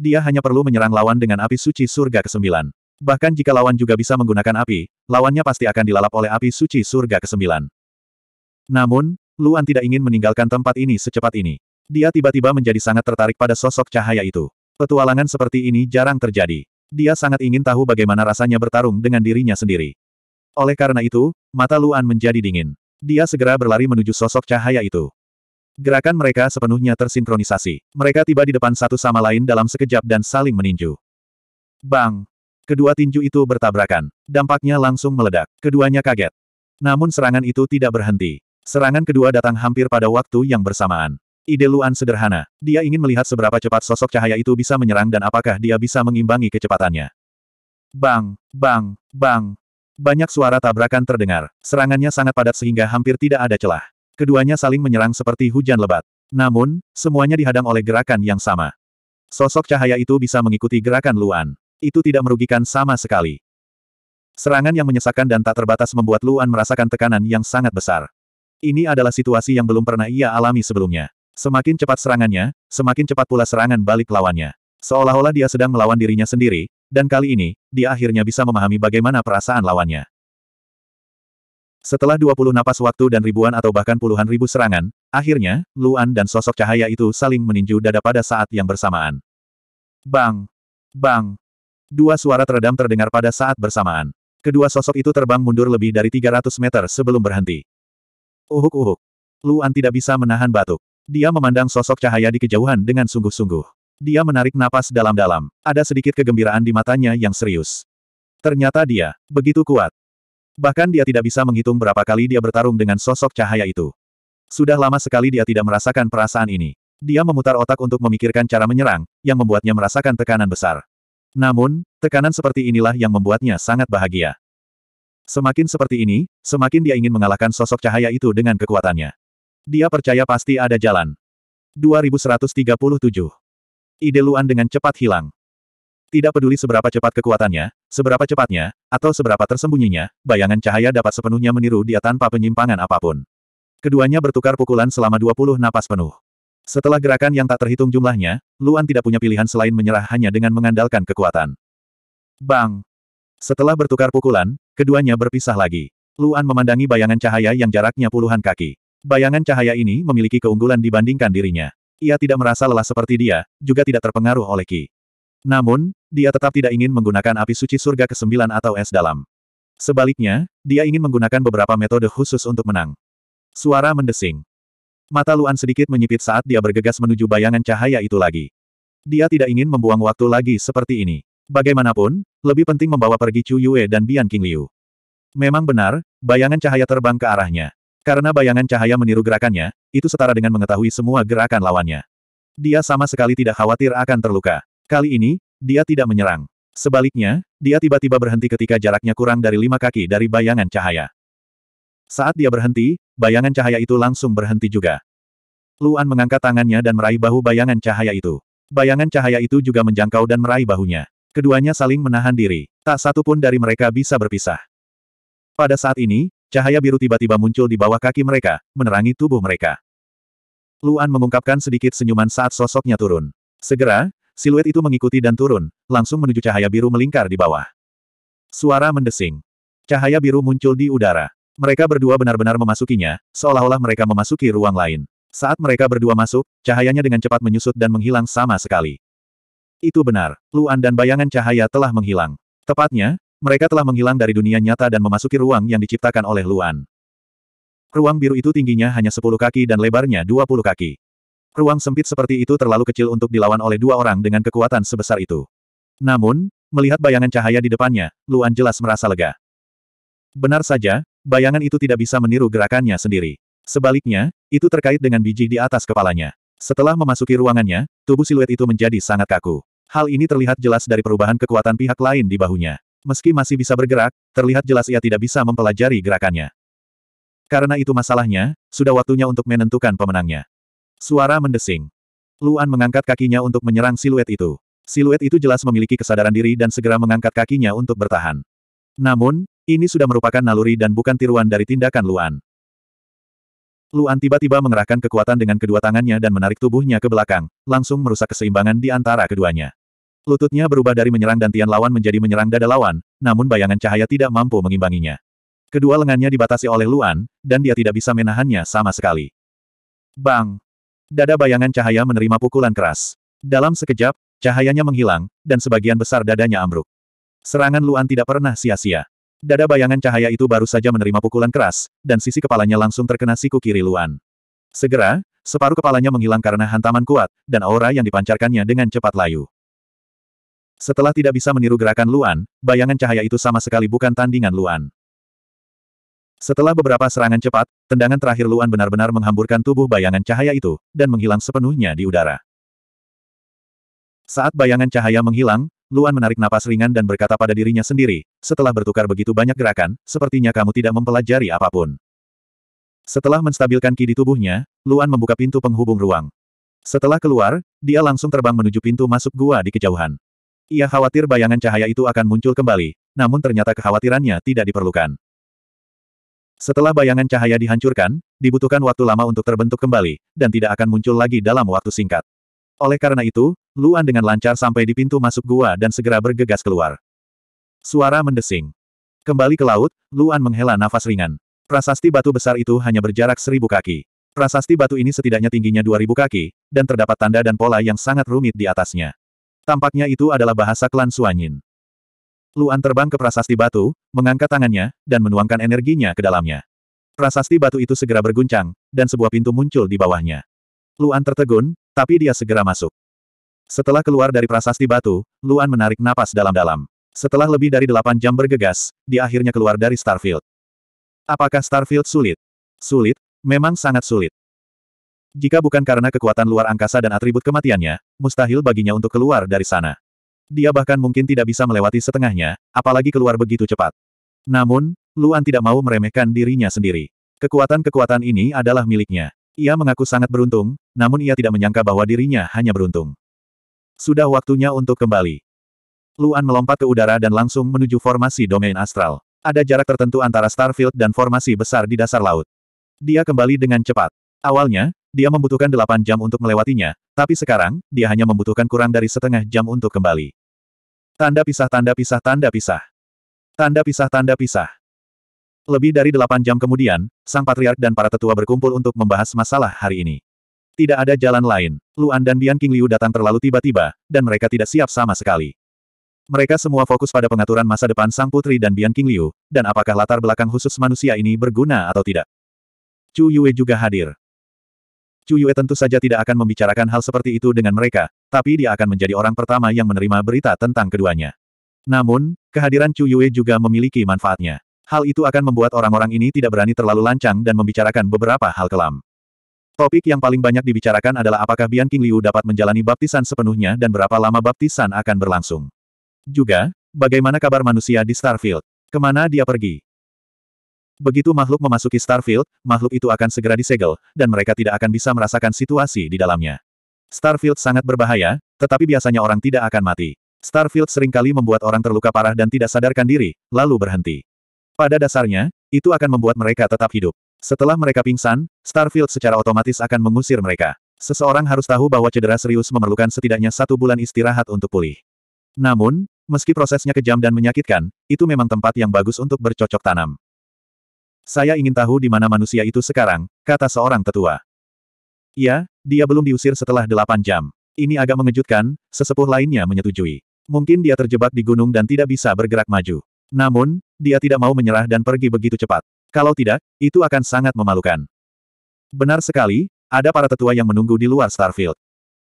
Dia hanya perlu menyerang lawan dengan api suci surga ke-9. Bahkan jika lawan juga bisa menggunakan api, lawannya pasti akan dilalap oleh api suci surga ke-9. Namun, Luan tidak ingin meninggalkan tempat ini secepat ini. Dia tiba-tiba menjadi sangat tertarik pada sosok cahaya itu. Petualangan seperti ini jarang terjadi. Dia sangat ingin tahu bagaimana rasanya bertarung dengan dirinya sendiri. Oleh karena itu, mata Luan menjadi dingin. Dia segera berlari menuju sosok cahaya itu. Gerakan mereka sepenuhnya tersinkronisasi. Mereka tiba di depan satu sama lain dalam sekejap dan saling meninju. Bang! Kedua tinju itu bertabrakan. Dampaknya langsung meledak. Keduanya kaget. Namun serangan itu tidak berhenti. Serangan kedua datang hampir pada waktu yang bersamaan. Ide Luan sederhana. Dia ingin melihat seberapa cepat sosok cahaya itu bisa menyerang dan apakah dia bisa mengimbangi kecepatannya. Bang! Bang! Bang! Banyak suara tabrakan terdengar, serangannya sangat padat sehingga hampir tidak ada celah. Keduanya saling menyerang seperti hujan lebat. Namun, semuanya dihadang oleh gerakan yang sama. Sosok cahaya itu bisa mengikuti gerakan Luan. Itu tidak merugikan sama sekali. Serangan yang menyesakkan dan tak terbatas membuat Luan merasakan tekanan yang sangat besar. Ini adalah situasi yang belum pernah ia alami sebelumnya. Semakin cepat serangannya, semakin cepat pula serangan balik lawannya. Seolah-olah dia sedang melawan dirinya sendiri, dan kali ini, dia akhirnya bisa memahami bagaimana perasaan lawannya. Setelah 20 napas waktu dan ribuan atau bahkan puluhan ribu serangan, akhirnya, Luan dan sosok cahaya itu saling meninju dada pada saat yang bersamaan. Bang! Bang! Dua suara teredam terdengar pada saat bersamaan. Kedua sosok itu terbang mundur lebih dari 300 meter sebelum berhenti. Uhuk-uhuk. Luan tidak bisa menahan batuk. Dia memandang sosok cahaya di kejauhan dengan sungguh-sungguh. Dia menarik napas dalam-dalam. Ada sedikit kegembiraan di matanya yang serius. Ternyata dia begitu kuat. Bahkan dia tidak bisa menghitung berapa kali dia bertarung dengan sosok cahaya itu. Sudah lama sekali dia tidak merasakan perasaan ini. Dia memutar otak untuk memikirkan cara menyerang, yang membuatnya merasakan tekanan besar. Namun, tekanan seperti inilah yang membuatnya sangat bahagia. Semakin seperti ini, semakin dia ingin mengalahkan sosok cahaya itu dengan kekuatannya. Dia percaya pasti ada jalan. 2137 Ide Luan dengan cepat hilang. Tidak peduli seberapa cepat kekuatannya, seberapa cepatnya, atau seberapa tersembunyinya, bayangan cahaya dapat sepenuhnya meniru dia tanpa penyimpangan apapun. Keduanya bertukar pukulan selama 20 napas penuh. Setelah gerakan yang tak terhitung jumlahnya, Luan tidak punya pilihan selain menyerah hanya dengan mengandalkan kekuatan. Bang! Setelah bertukar pukulan, keduanya berpisah lagi. Luan memandangi bayangan cahaya yang jaraknya puluhan kaki. Bayangan cahaya ini memiliki keunggulan dibandingkan dirinya. Ia tidak merasa lelah seperti dia, juga tidak terpengaruh oleh Ki. Namun, dia tetap tidak ingin menggunakan api suci surga ke-9 atau es dalam. Sebaliknya, dia ingin menggunakan beberapa metode khusus untuk menang. Suara mendesing. Mata Luan sedikit menyipit saat dia bergegas menuju bayangan cahaya itu lagi. Dia tidak ingin membuang waktu lagi seperti ini. Bagaimanapun, lebih penting membawa pergi Chu Yue dan Bian King Liu. Memang benar, bayangan cahaya terbang ke arahnya. Karena bayangan cahaya meniru gerakannya, itu setara dengan mengetahui semua gerakan lawannya. Dia sama sekali tidak khawatir akan terluka. Kali ini, dia tidak menyerang. Sebaliknya, dia tiba-tiba berhenti ketika jaraknya kurang dari lima kaki dari bayangan cahaya. Saat dia berhenti, bayangan cahaya itu langsung berhenti juga. Luan mengangkat tangannya dan meraih bahu bayangan cahaya itu. Bayangan cahaya itu juga menjangkau dan meraih bahunya. Keduanya saling menahan diri. Tak satu pun dari mereka bisa berpisah. Pada saat ini, Cahaya biru tiba-tiba muncul di bawah kaki mereka, menerangi tubuh mereka. Luan mengungkapkan sedikit senyuman saat sosoknya turun. Segera, siluet itu mengikuti dan turun, langsung menuju cahaya biru melingkar di bawah. Suara mendesing. Cahaya biru muncul di udara. Mereka berdua benar-benar memasukinya, seolah-olah mereka memasuki ruang lain. Saat mereka berdua masuk, cahayanya dengan cepat menyusut dan menghilang sama sekali. Itu benar, Luan dan bayangan cahaya telah menghilang. Tepatnya, mereka telah menghilang dari dunia nyata dan memasuki ruang yang diciptakan oleh Luan. Ruang biru itu tingginya hanya 10 kaki dan lebarnya 20 kaki. Ruang sempit seperti itu terlalu kecil untuk dilawan oleh dua orang dengan kekuatan sebesar itu. Namun, melihat bayangan cahaya di depannya, Luan jelas merasa lega. Benar saja, bayangan itu tidak bisa meniru gerakannya sendiri. Sebaliknya, itu terkait dengan biji di atas kepalanya. Setelah memasuki ruangannya, tubuh siluet itu menjadi sangat kaku. Hal ini terlihat jelas dari perubahan kekuatan pihak lain di bahunya. Meski masih bisa bergerak, terlihat jelas ia tidak bisa mempelajari gerakannya. Karena itu masalahnya, sudah waktunya untuk menentukan pemenangnya. Suara mendesing. Luan mengangkat kakinya untuk menyerang siluet itu. Siluet itu jelas memiliki kesadaran diri dan segera mengangkat kakinya untuk bertahan. Namun, ini sudah merupakan naluri dan bukan tiruan dari tindakan Luan. Luan tiba-tiba mengerahkan kekuatan dengan kedua tangannya dan menarik tubuhnya ke belakang, langsung merusak keseimbangan di antara keduanya. Lututnya berubah dari menyerang dantian lawan menjadi menyerang dada lawan, namun bayangan cahaya tidak mampu mengimbanginya. Kedua lengannya dibatasi oleh Luan, dan dia tidak bisa menahannya sama sekali. Bang! Dada bayangan cahaya menerima pukulan keras. Dalam sekejap, cahayanya menghilang, dan sebagian besar dadanya ambruk. Serangan Luan tidak pernah sia-sia. Dada bayangan cahaya itu baru saja menerima pukulan keras, dan sisi kepalanya langsung terkena siku kiri Luan. Segera, separuh kepalanya menghilang karena hantaman kuat, dan aura yang dipancarkannya dengan cepat layu. Setelah tidak bisa meniru gerakan Luan, bayangan cahaya itu sama sekali bukan tandingan Luan. Setelah beberapa serangan cepat, tendangan terakhir Luan benar-benar menghamburkan tubuh bayangan cahaya itu, dan menghilang sepenuhnya di udara. Saat bayangan cahaya menghilang, Luan menarik napas ringan dan berkata pada dirinya sendiri, setelah bertukar begitu banyak gerakan, sepertinya kamu tidak mempelajari apapun. Setelah menstabilkan ki di tubuhnya, Luan membuka pintu penghubung ruang. Setelah keluar, dia langsung terbang menuju pintu masuk gua di kejauhan. Ia khawatir bayangan cahaya itu akan muncul kembali, namun ternyata kekhawatirannya tidak diperlukan. Setelah bayangan cahaya dihancurkan, dibutuhkan waktu lama untuk terbentuk kembali, dan tidak akan muncul lagi dalam waktu singkat. Oleh karena itu, Luan dengan lancar sampai di pintu masuk gua dan segera bergegas keluar. Suara mendesing. Kembali ke laut, Luan menghela nafas ringan. Prasasti batu besar itu hanya berjarak seribu kaki. Prasasti batu ini setidaknya tingginya dua ribu kaki, dan terdapat tanda dan pola yang sangat rumit di atasnya. Tampaknya itu adalah bahasa klan Suanyin. Luan terbang ke prasasti batu, mengangkat tangannya, dan menuangkan energinya ke dalamnya. Prasasti batu itu segera berguncang, dan sebuah pintu muncul di bawahnya. Luan tertegun, tapi dia segera masuk. Setelah keluar dari prasasti batu, Luan menarik napas dalam-dalam. Setelah lebih dari delapan jam bergegas, dia akhirnya keluar dari Starfield. Apakah Starfield sulit? Sulit, memang sangat sulit. Jika bukan karena kekuatan luar angkasa dan atribut kematiannya, mustahil baginya untuk keluar dari sana. Dia bahkan mungkin tidak bisa melewati setengahnya, apalagi keluar begitu cepat. Namun, Luan tidak mau meremehkan dirinya sendiri. Kekuatan-kekuatan ini adalah miliknya. Ia mengaku sangat beruntung, namun ia tidak menyangka bahwa dirinya hanya beruntung. Sudah waktunya untuk kembali. Luan melompat ke udara dan langsung menuju formasi domain astral. Ada jarak tertentu antara Starfield dan formasi besar di dasar laut. Dia kembali dengan cepat. Awalnya, dia membutuhkan delapan jam untuk melewatinya, tapi sekarang, dia hanya membutuhkan kurang dari setengah jam untuk kembali. Tanda pisah tanda pisah tanda pisah. Tanda pisah tanda pisah. Lebih dari delapan jam kemudian, Sang Patriark dan para tetua berkumpul untuk membahas masalah hari ini. Tidak ada jalan lain, Luan dan Bian King Liu datang terlalu tiba-tiba, dan mereka tidak siap sama sekali. Mereka semua fokus pada pengaturan masa depan Sang Putri dan Bian King Liu, dan apakah latar belakang khusus manusia ini berguna atau tidak. Chu Yue juga hadir. Chu Yue tentu saja tidak akan membicarakan hal seperti itu dengan mereka, tapi dia akan menjadi orang pertama yang menerima berita tentang keduanya. Namun, kehadiran Chu Yue juga memiliki manfaatnya. Hal itu akan membuat orang-orang ini tidak berani terlalu lancang dan membicarakan beberapa hal kelam. Topik yang paling banyak dibicarakan adalah apakah Bian King Liu dapat menjalani baptisan sepenuhnya dan berapa lama baptisan akan berlangsung. Juga, bagaimana kabar manusia di Starfield? Kemana dia pergi? Begitu makhluk memasuki Starfield, makhluk itu akan segera disegel, dan mereka tidak akan bisa merasakan situasi di dalamnya. Starfield sangat berbahaya, tetapi biasanya orang tidak akan mati. Starfield seringkali membuat orang terluka parah dan tidak sadarkan diri, lalu berhenti. Pada dasarnya, itu akan membuat mereka tetap hidup. Setelah mereka pingsan, Starfield secara otomatis akan mengusir mereka. Seseorang harus tahu bahwa cedera serius memerlukan setidaknya satu bulan istirahat untuk pulih. Namun, meski prosesnya kejam dan menyakitkan, itu memang tempat yang bagus untuk bercocok tanam. Saya ingin tahu di mana manusia itu sekarang, kata seorang tetua. Ya, dia belum diusir setelah delapan jam. Ini agak mengejutkan, sesepuh lainnya menyetujui. Mungkin dia terjebak di gunung dan tidak bisa bergerak maju. Namun, dia tidak mau menyerah dan pergi begitu cepat. Kalau tidak, itu akan sangat memalukan. Benar sekali, ada para tetua yang menunggu di luar Starfield.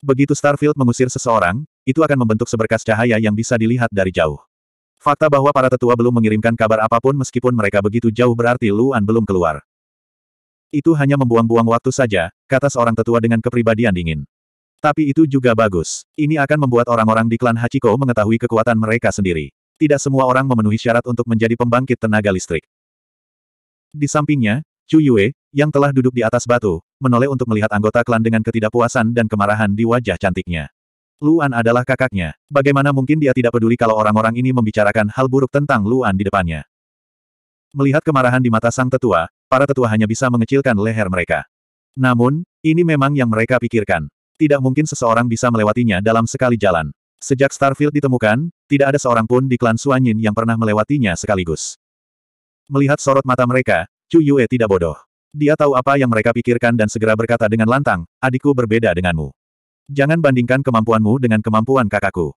Begitu Starfield mengusir seseorang, itu akan membentuk seberkas cahaya yang bisa dilihat dari jauh. Fakta bahwa para tetua belum mengirimkan kabar apapun meskipun mereka begitu jauh berarti Luan belum keluar. Itu hanya membuang-buang waktu saja, kata seorang tetua dengan kepribadian dingin. Tapi itu juga bagus. Ini akan membuat orang-orang di klan Hachiko mengetahui kekuatan mereka sendiri. Tidak semua orang memenuhi syarat untuk menjadi pembangkit tenaga listrik. Di sampingnya, Chu Yue, yang telah duduk di atas batu, menoleh untuk melihat anggota klan dengan ketidakpuasan dan kemarahan di wajah cantiknya. Luan adalah kakaknya. Bagaimana mungkin dia tidak peduli kalau orang-orang ini membicarakan hal buruk tentang Luan di depannya? Melihat kemarahan di mata sang tetua, para tetua hanya bisa mengecilkan leher mereka. Namun, ini memang yang mereka pikirkan. Tidak mungkin seseorang bisa melewatinya dalam sekali jalan. Sejak Starfield ditemukan, tidak ada seorang pun di klan Suanyin yang pernah melewatinya sekaligus. Melihat sorot mata mereka, Chu Yue tidak bodoh. Dia tahu apa yang mereka pikirkan dan segera berkata dengan lantang, adikku berbeda denganmu. Jangan bandingkan kemampuanmu dengan kemampuan kakakku.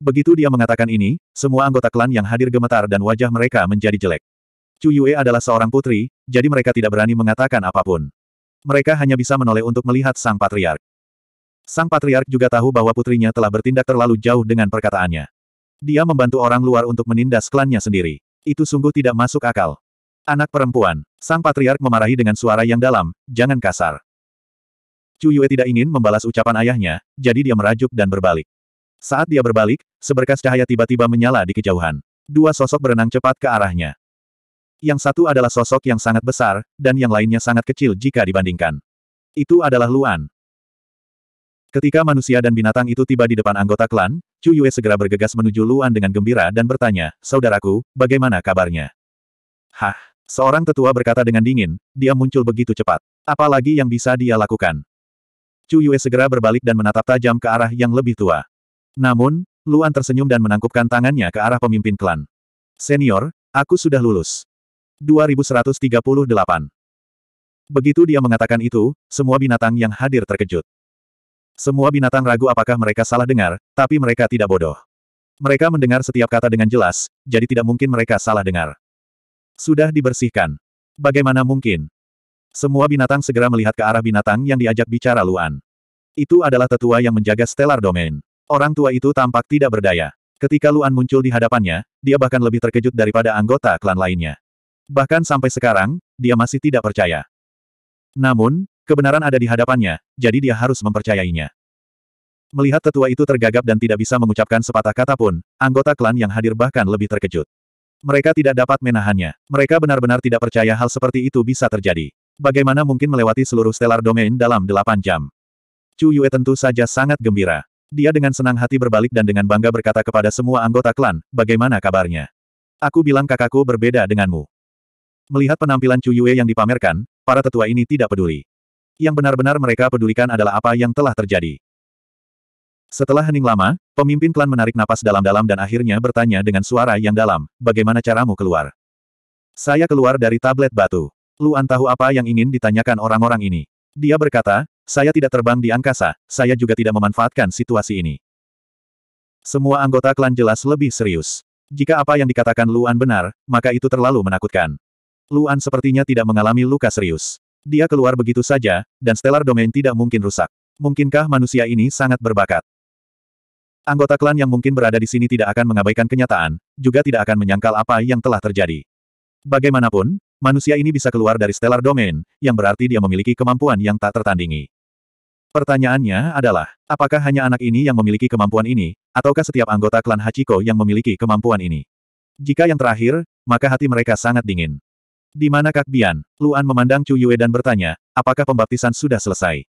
Begitu dia mengatakan ini, semua anggota klan yang hadir gemetar dan wajah mereka menjadi jelek. Chu Yue adalah seorang putri, jadi mereka tidak berani mengatakan apapun. Mereka hanya bisa menoleh untuk melihat sang patriark. Sang patriark juga tahu bahwa putrinya telah bertindak terlalu jauh dengan perkataannya. Dia membantu orang luar untuk menindas klannya sendiri. Itu sungguh tidak masuk akal. Anak perempuan, sang patriark memarahi dengan suara yang dalam, jangan kasar. Chu Yue tidak ingin membalas ucapan ayahnya, jadi dia merajuk dan berbalik. Saat dia berbalik, seberkas cahaya tiba-tiba menyala di kejauhan. Dua sosok berenang cepat ke arahnya. Yang satu adalah sosok yang sangat besar, dan yang lainnya sangat kecil jika dibandingkan. Itu adalah Luan. Ketika manusia dan binatang itu tiba di depan anggota klan, Chu Yue segera bergegas menuju Luan dengan gembira dan bertanya, Saudaraku, bagaimana kabarnya? Hah, seorang tetua berkata dengan dingin, dia muncul begitu cepat. Apalagi yang bisa dia lakukan? Chu Yue segera berbalik dan menatap tajam ke arah yang lebih tua. Namun, Luan tersenyum dan menangkupkan tangannya ke arah pemimpin klan. Senior, aku sudah lulus. 2138 Begitu dia mengatakan itu, semua binatang yang hadir terkejut. Semua binatang ragu apakah mereka salah dengar, tapi mereka tidak bodoh. Mereka mendengar setiap kata dengan jelas, jadi tidak mungkin mereka salah dengar. Sudah dibersihkan. Bagaimana mungkin? Semua binatang segera melihat ke arah binatang yang diajak bicara Luan. Itu adalah tetua yang menjaga Stellar Domain. Orang tua itu tampak tidak berdaya. Ketika Luan muncul di hadapannya, dia bahkan lebih terkejut daripada anggota klan lainnya. Bahkan sampai sekarang, dia masih tidak percaya. Namun, kebenaran ada di hadapannya, jadi dia harus mempercayainya. Melihat tetua itu tergagap dan tidak bisa mengucapkan sepatah kata pun, anggota klan yang hadir bahkan lebih terkejut. Mereka tidak dapat menahannya. Mereka benar-benar tidak percaya hal seperti itu bisa terjadi. Bagaimana mungkin melewati seluruh stellar domain dalam delapan jam? Chu Yue tentu saja sangat gembira. Dia dengan senang hati berbalik dan dengan bangga berkata kepada semua anggota klan, bagaimana kabarnya? Aku bilang kakakku berbeda denganmu. Melihat penampilan Chu Yue yang dipamerkan, para tetua ini tidak peduli. Yang benar-benar mereka pedulikan adalah apa yang telah terjadi. Setelah hening lama, pemimpin klan menarik napas dalam-dalam dan akhirnya bertanya dengan suara yang dalam, bagaimana caramu keluar? Saya keluar dari tablet batu. Luan tahu apa yang ingin ditanyakan orang-orang ini. Dia berkata, saya tidak terbang di angkasa, saya juga tidak memanfaatkan situasi ini. Semua anggota klan jelas lebih serius. Jika apa yang dikatakan Luan benar, maka itu terlalu menakutkan. Luan sepertinya tidak mengalami luka serius. Dia keluar begitu saja, dan Stellar Domain tidak mungkin rusak. Mungkinkah manusia ini sangat berbakat? Anggota klan yang mungkin berada di sini tidak akan mengabaikan kenyataan, juga tidak akan menyangkal apa yang telah terjadi. Bagaimanapun, manusia ini bisa keluar dari stellar domain, yang berarti dia memiliki kemampuan yang tak tertandingi. Pertanyaannya adalah, apakah hanya anak ini yang memiliki kemampuan ini, ataukah setiap anggota klan Hachiko yang memiliki kemampuan ini? Jika yang terakhir, maka hati mereka sangat dingin. Di mana Kak Bian? Luan memandang Chu Yue dan bertanya, apakah pembaptisan sudah selesai?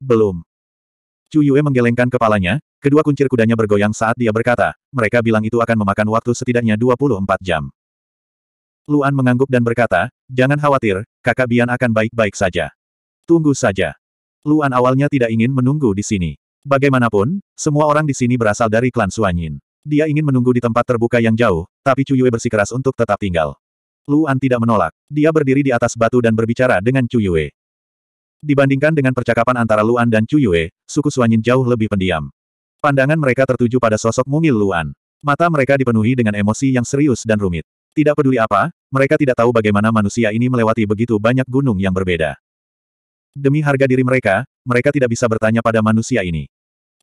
Belum. Chu Yue menggelengkan kepalanya, kedua kuncir kudanya bergoyang saat dia berkata, mereka bilang itu akan memakan waktu setidaknya 24 jam. Luan mengangguk dan berkata, jangan khawatir, kakak Bian akan baik-baik saja. Tunggu saja. Luan awalnya tidak ingin menunggu di sini. Bagaimanapun, semua orang di sini berasal dari klan Suanyin. Dia ingin menunggu di tempat terbuka yang jauh, tapi Cuyue bersikeras untuk tetap tinggal. Luan tidak menolak. Dia berdiri di atas batu dan berbicara dengan Cuyue. Dibandingkan dengan percakapan antara Luan dan Cuyue, suku Suanyin jauh lebih pendiam. Pandangan mereka tertuju pada sosok mungil Luan. Mata mereka dipenuhi dengan emosi yang serius dan rumit. Tidak peduli apa, mereka tidak tahu bagaimana manusia ini melewati begitu banyak gunung yang berbeda. Demi harga diri mereka, mereka tidak bisa bertanya pada manusia ini.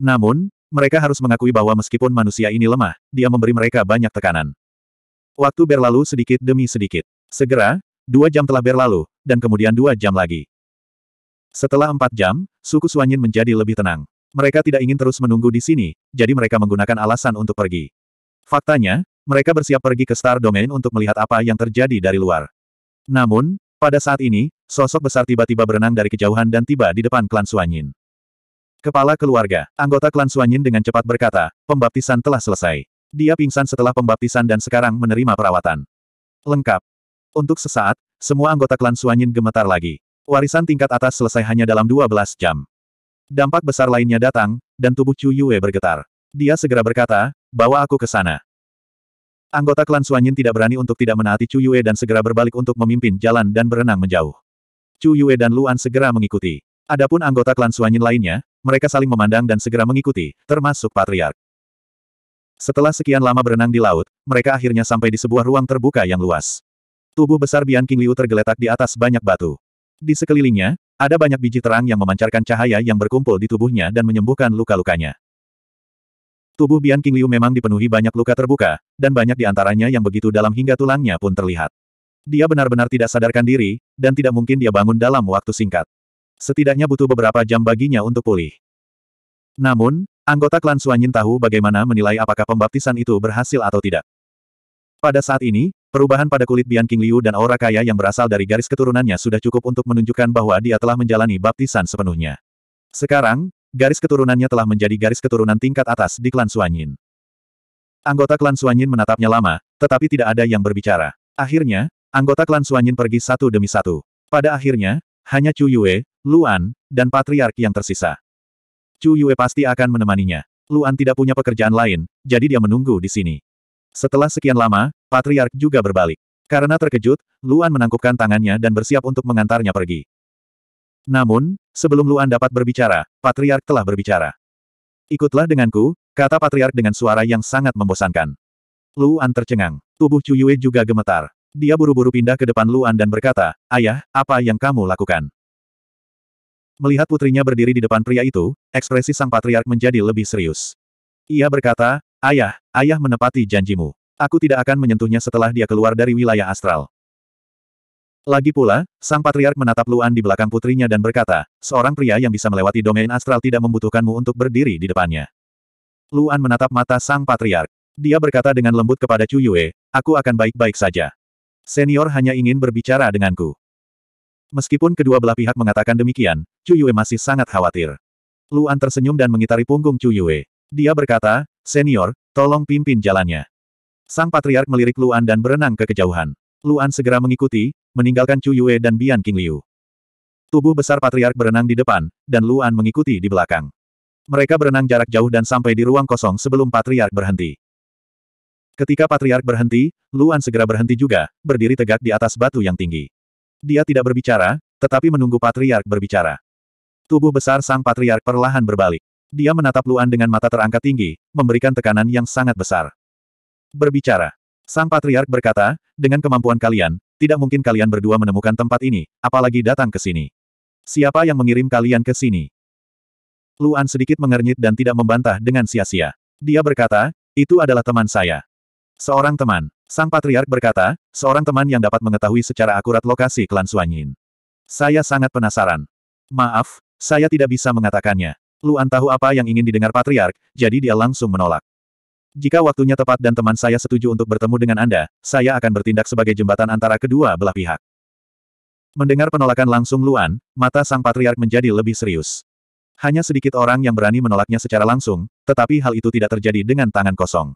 Namun, mereka harus mengakui bahwa meskipun manusia ini lemah, dia memberi mereka banyak tekanan. Waktu berlalu sedikit demi sedikit. Segera, dua jam telah berlalu, dan kemudian dua jam lagi. Setelah empat jam, suku Suanyin menjadi lebih tenang. Mereka tidak ingin terus menunggu di sini, jadi mereka menggunakan alasan untuk pergi. Faktanya, mereka bersiap pergi ke Star Domain untuk melihat apa yang terjadi dari luar. Namun, pada saat ini, sosok besar tiba-tiba berenang dari kejauhan dan tiba di depan klan Suanyin. Kepala keluarga, anggota klan Suanyin dengan cepat berkata, pembaptisan telah selesai. Dia pingsan setelah pembaptisan dan sekarang menerima perawatan. Lengkap. Untuk sesaat, semua anggota klan Suanyin gemetar lagi. Warisan tingkat atas selesai hanya dalam 12 jam. Dampak besar lainnya datang, dan tubuh Chu Yue bergetar. Dia segera berkata, bawa aku ke sana. Anggota klan Suanyin tidak berani untuk tidak menaati Chu Yue dan segera berbalik untuk memimpin jalan dan berenang menjauh. Chu Yue dan Luan segera mengikuti. Adapun anggota klan Suanyin lainnya, mereka saling memandang dan segera mengikuti, termasuk Patriark. Setelah sekian lama berenang di laut, mereka akhirnya sampai di sebuah ruang terbuka yang luas. Tubuh besar Bian King Liu tergeletak di atas banyak batu. Di sekelilingnya, ada banyak biji terang yang memancarkan cahaya yang berkumpul di tubuhnya dan menyembuhkan luka-lukanya. Tubuh Bian Qingliu memang dipenuhi banyak luka terbuka, dan banyak di antaranya yang begitu dalam hingga tulangnya pun terlihat. Dia benar-benar tidak sadarkan diri, dan tidak mungkin dia bangun dalam waktu singkat. Setidaknya butuh beberapa jam baginya untuk pulih. Namun, anggota klan Suanyin tahu bagaimana menilai apakah pembaptisan itu berhasil atau tidak. Pada saat ini, perubahan pada kulit Bian Qingliu dan aura kaya yang berasal dari garis keturunannya sudah cukup untuk menunjukkan bahwa dia telah menjalani baptisan sepenuhnya. Sekarang, garis keturunannya telah menjadi garis keturunan tingkat atas di klan Suanyin. Anggota klan Suanyin menatapnya lama, tetapi tidak ada yang berbicara. Akhirnya, anggota klan Suanyin pergi satu demi satu. Pada akhirnya, hanya Chu Yue, Luan, dan Patriark yang tersisa. Chu Yue pasti akan menemaninya. Luan tidak punya pekerjaan lain, jadi dia menunggu di sini. Setelah sekian lama, Patriark juga berbalik. Karena terkejut, Luan menangkupkan tangannya dan bersiap untuk mengantarnya pergi. Namun, sebelum Luan dapat berbicara, Patriark telah berbicara. Ikutlah denganku, kata Patriark dengan suara yang sangat membosankan. Luan tercengang. Tubuh Cuyue juga gemetar. Dia buru-buru pindah ke depan Luan dan berkata, Ayah, apa yang kamu lakukan? Melihat putrinya berdiri di depan pria itu, ekspresi sang patriark menjadi lebih serius. Ia berkata, Ayah, ayah menepati janjimu. Aku tidak akan menyentuhnya setelah dia keluar dari wilayah astral. Lagi pula, sang patriark menatap Luan di belakang putrinya dan berkata, seorang pria yang bisa melewati domain astral tidak membutuhkanmu untuk berdiri di depannya. Luan menatap mata sang patriark. Dia berkata dengan lembut kepada Chu Yue, aku akan baik-baik saja. Senior hanya ingin berbicara denganku. Meskipun kedua belah pihak mengatakan demikian, Chu Yue masih sangat khawatir. Luan tersenyum dan mengitari punggung Chu Yue. Dia berkata, Senior, tolong pimpin jalannya. Sang patriark melirik Luan dan berenang ke kejauhan. Luan segera mengikuti, meninggalkan Chu Yue dan Bian King Liu. Tubuh besar patriark berenang di depan, dan Luan mengikuti di belakang. Mereka berenang jarak jauh dan sampai di ruang kosong sebelum patriark berhenti. Ketika patriark berhenti, Luan segera berhenti juga, berdiri tegak di atas batu yang tinggi. Dia tidak berbicara, tetapi menunggu patriark berbicara. Tubuh besar sang patriark perlahan berbalik. Dia menatap Luan dengan mata terangkat tinggi, memberikan tekanan yang sangat besar. Berbicara. Sang Patriark berkata, dengan kemampuan kalian, tidak mungkin kalian berdua menemukan tempat ini, apalagi datang ke sini. Siapa yang mengirim kalian ke sini? Luan sedikit mengernyit dan tidak membantah dengan sia-sia. Dia berkata, itu adalah teman saya. Seorang teman. Sang Patriark berkata, seorang teman yang dapat mengetahui secara akurat lokasi klan Suanyin. Saya sangat penasaran. Maaf, saya tidak bisa mengatakannya. Luan tahu apa yang ingin didengar Patriark, jadi dia langsung menolak. Jika waktunya tepat dan teman saya setuju untuk bertemu dengan Anda, saya akan bertindak sebagai jembatan antara kedua belah pihak. Mendengar penolakan langsung Luan, mata sang patriark menjadi lebih serius. Hanya sedikit orang yang berani menolaknya secara langsung, tetapi hal itu tidak terjadi dengan tangan kosong.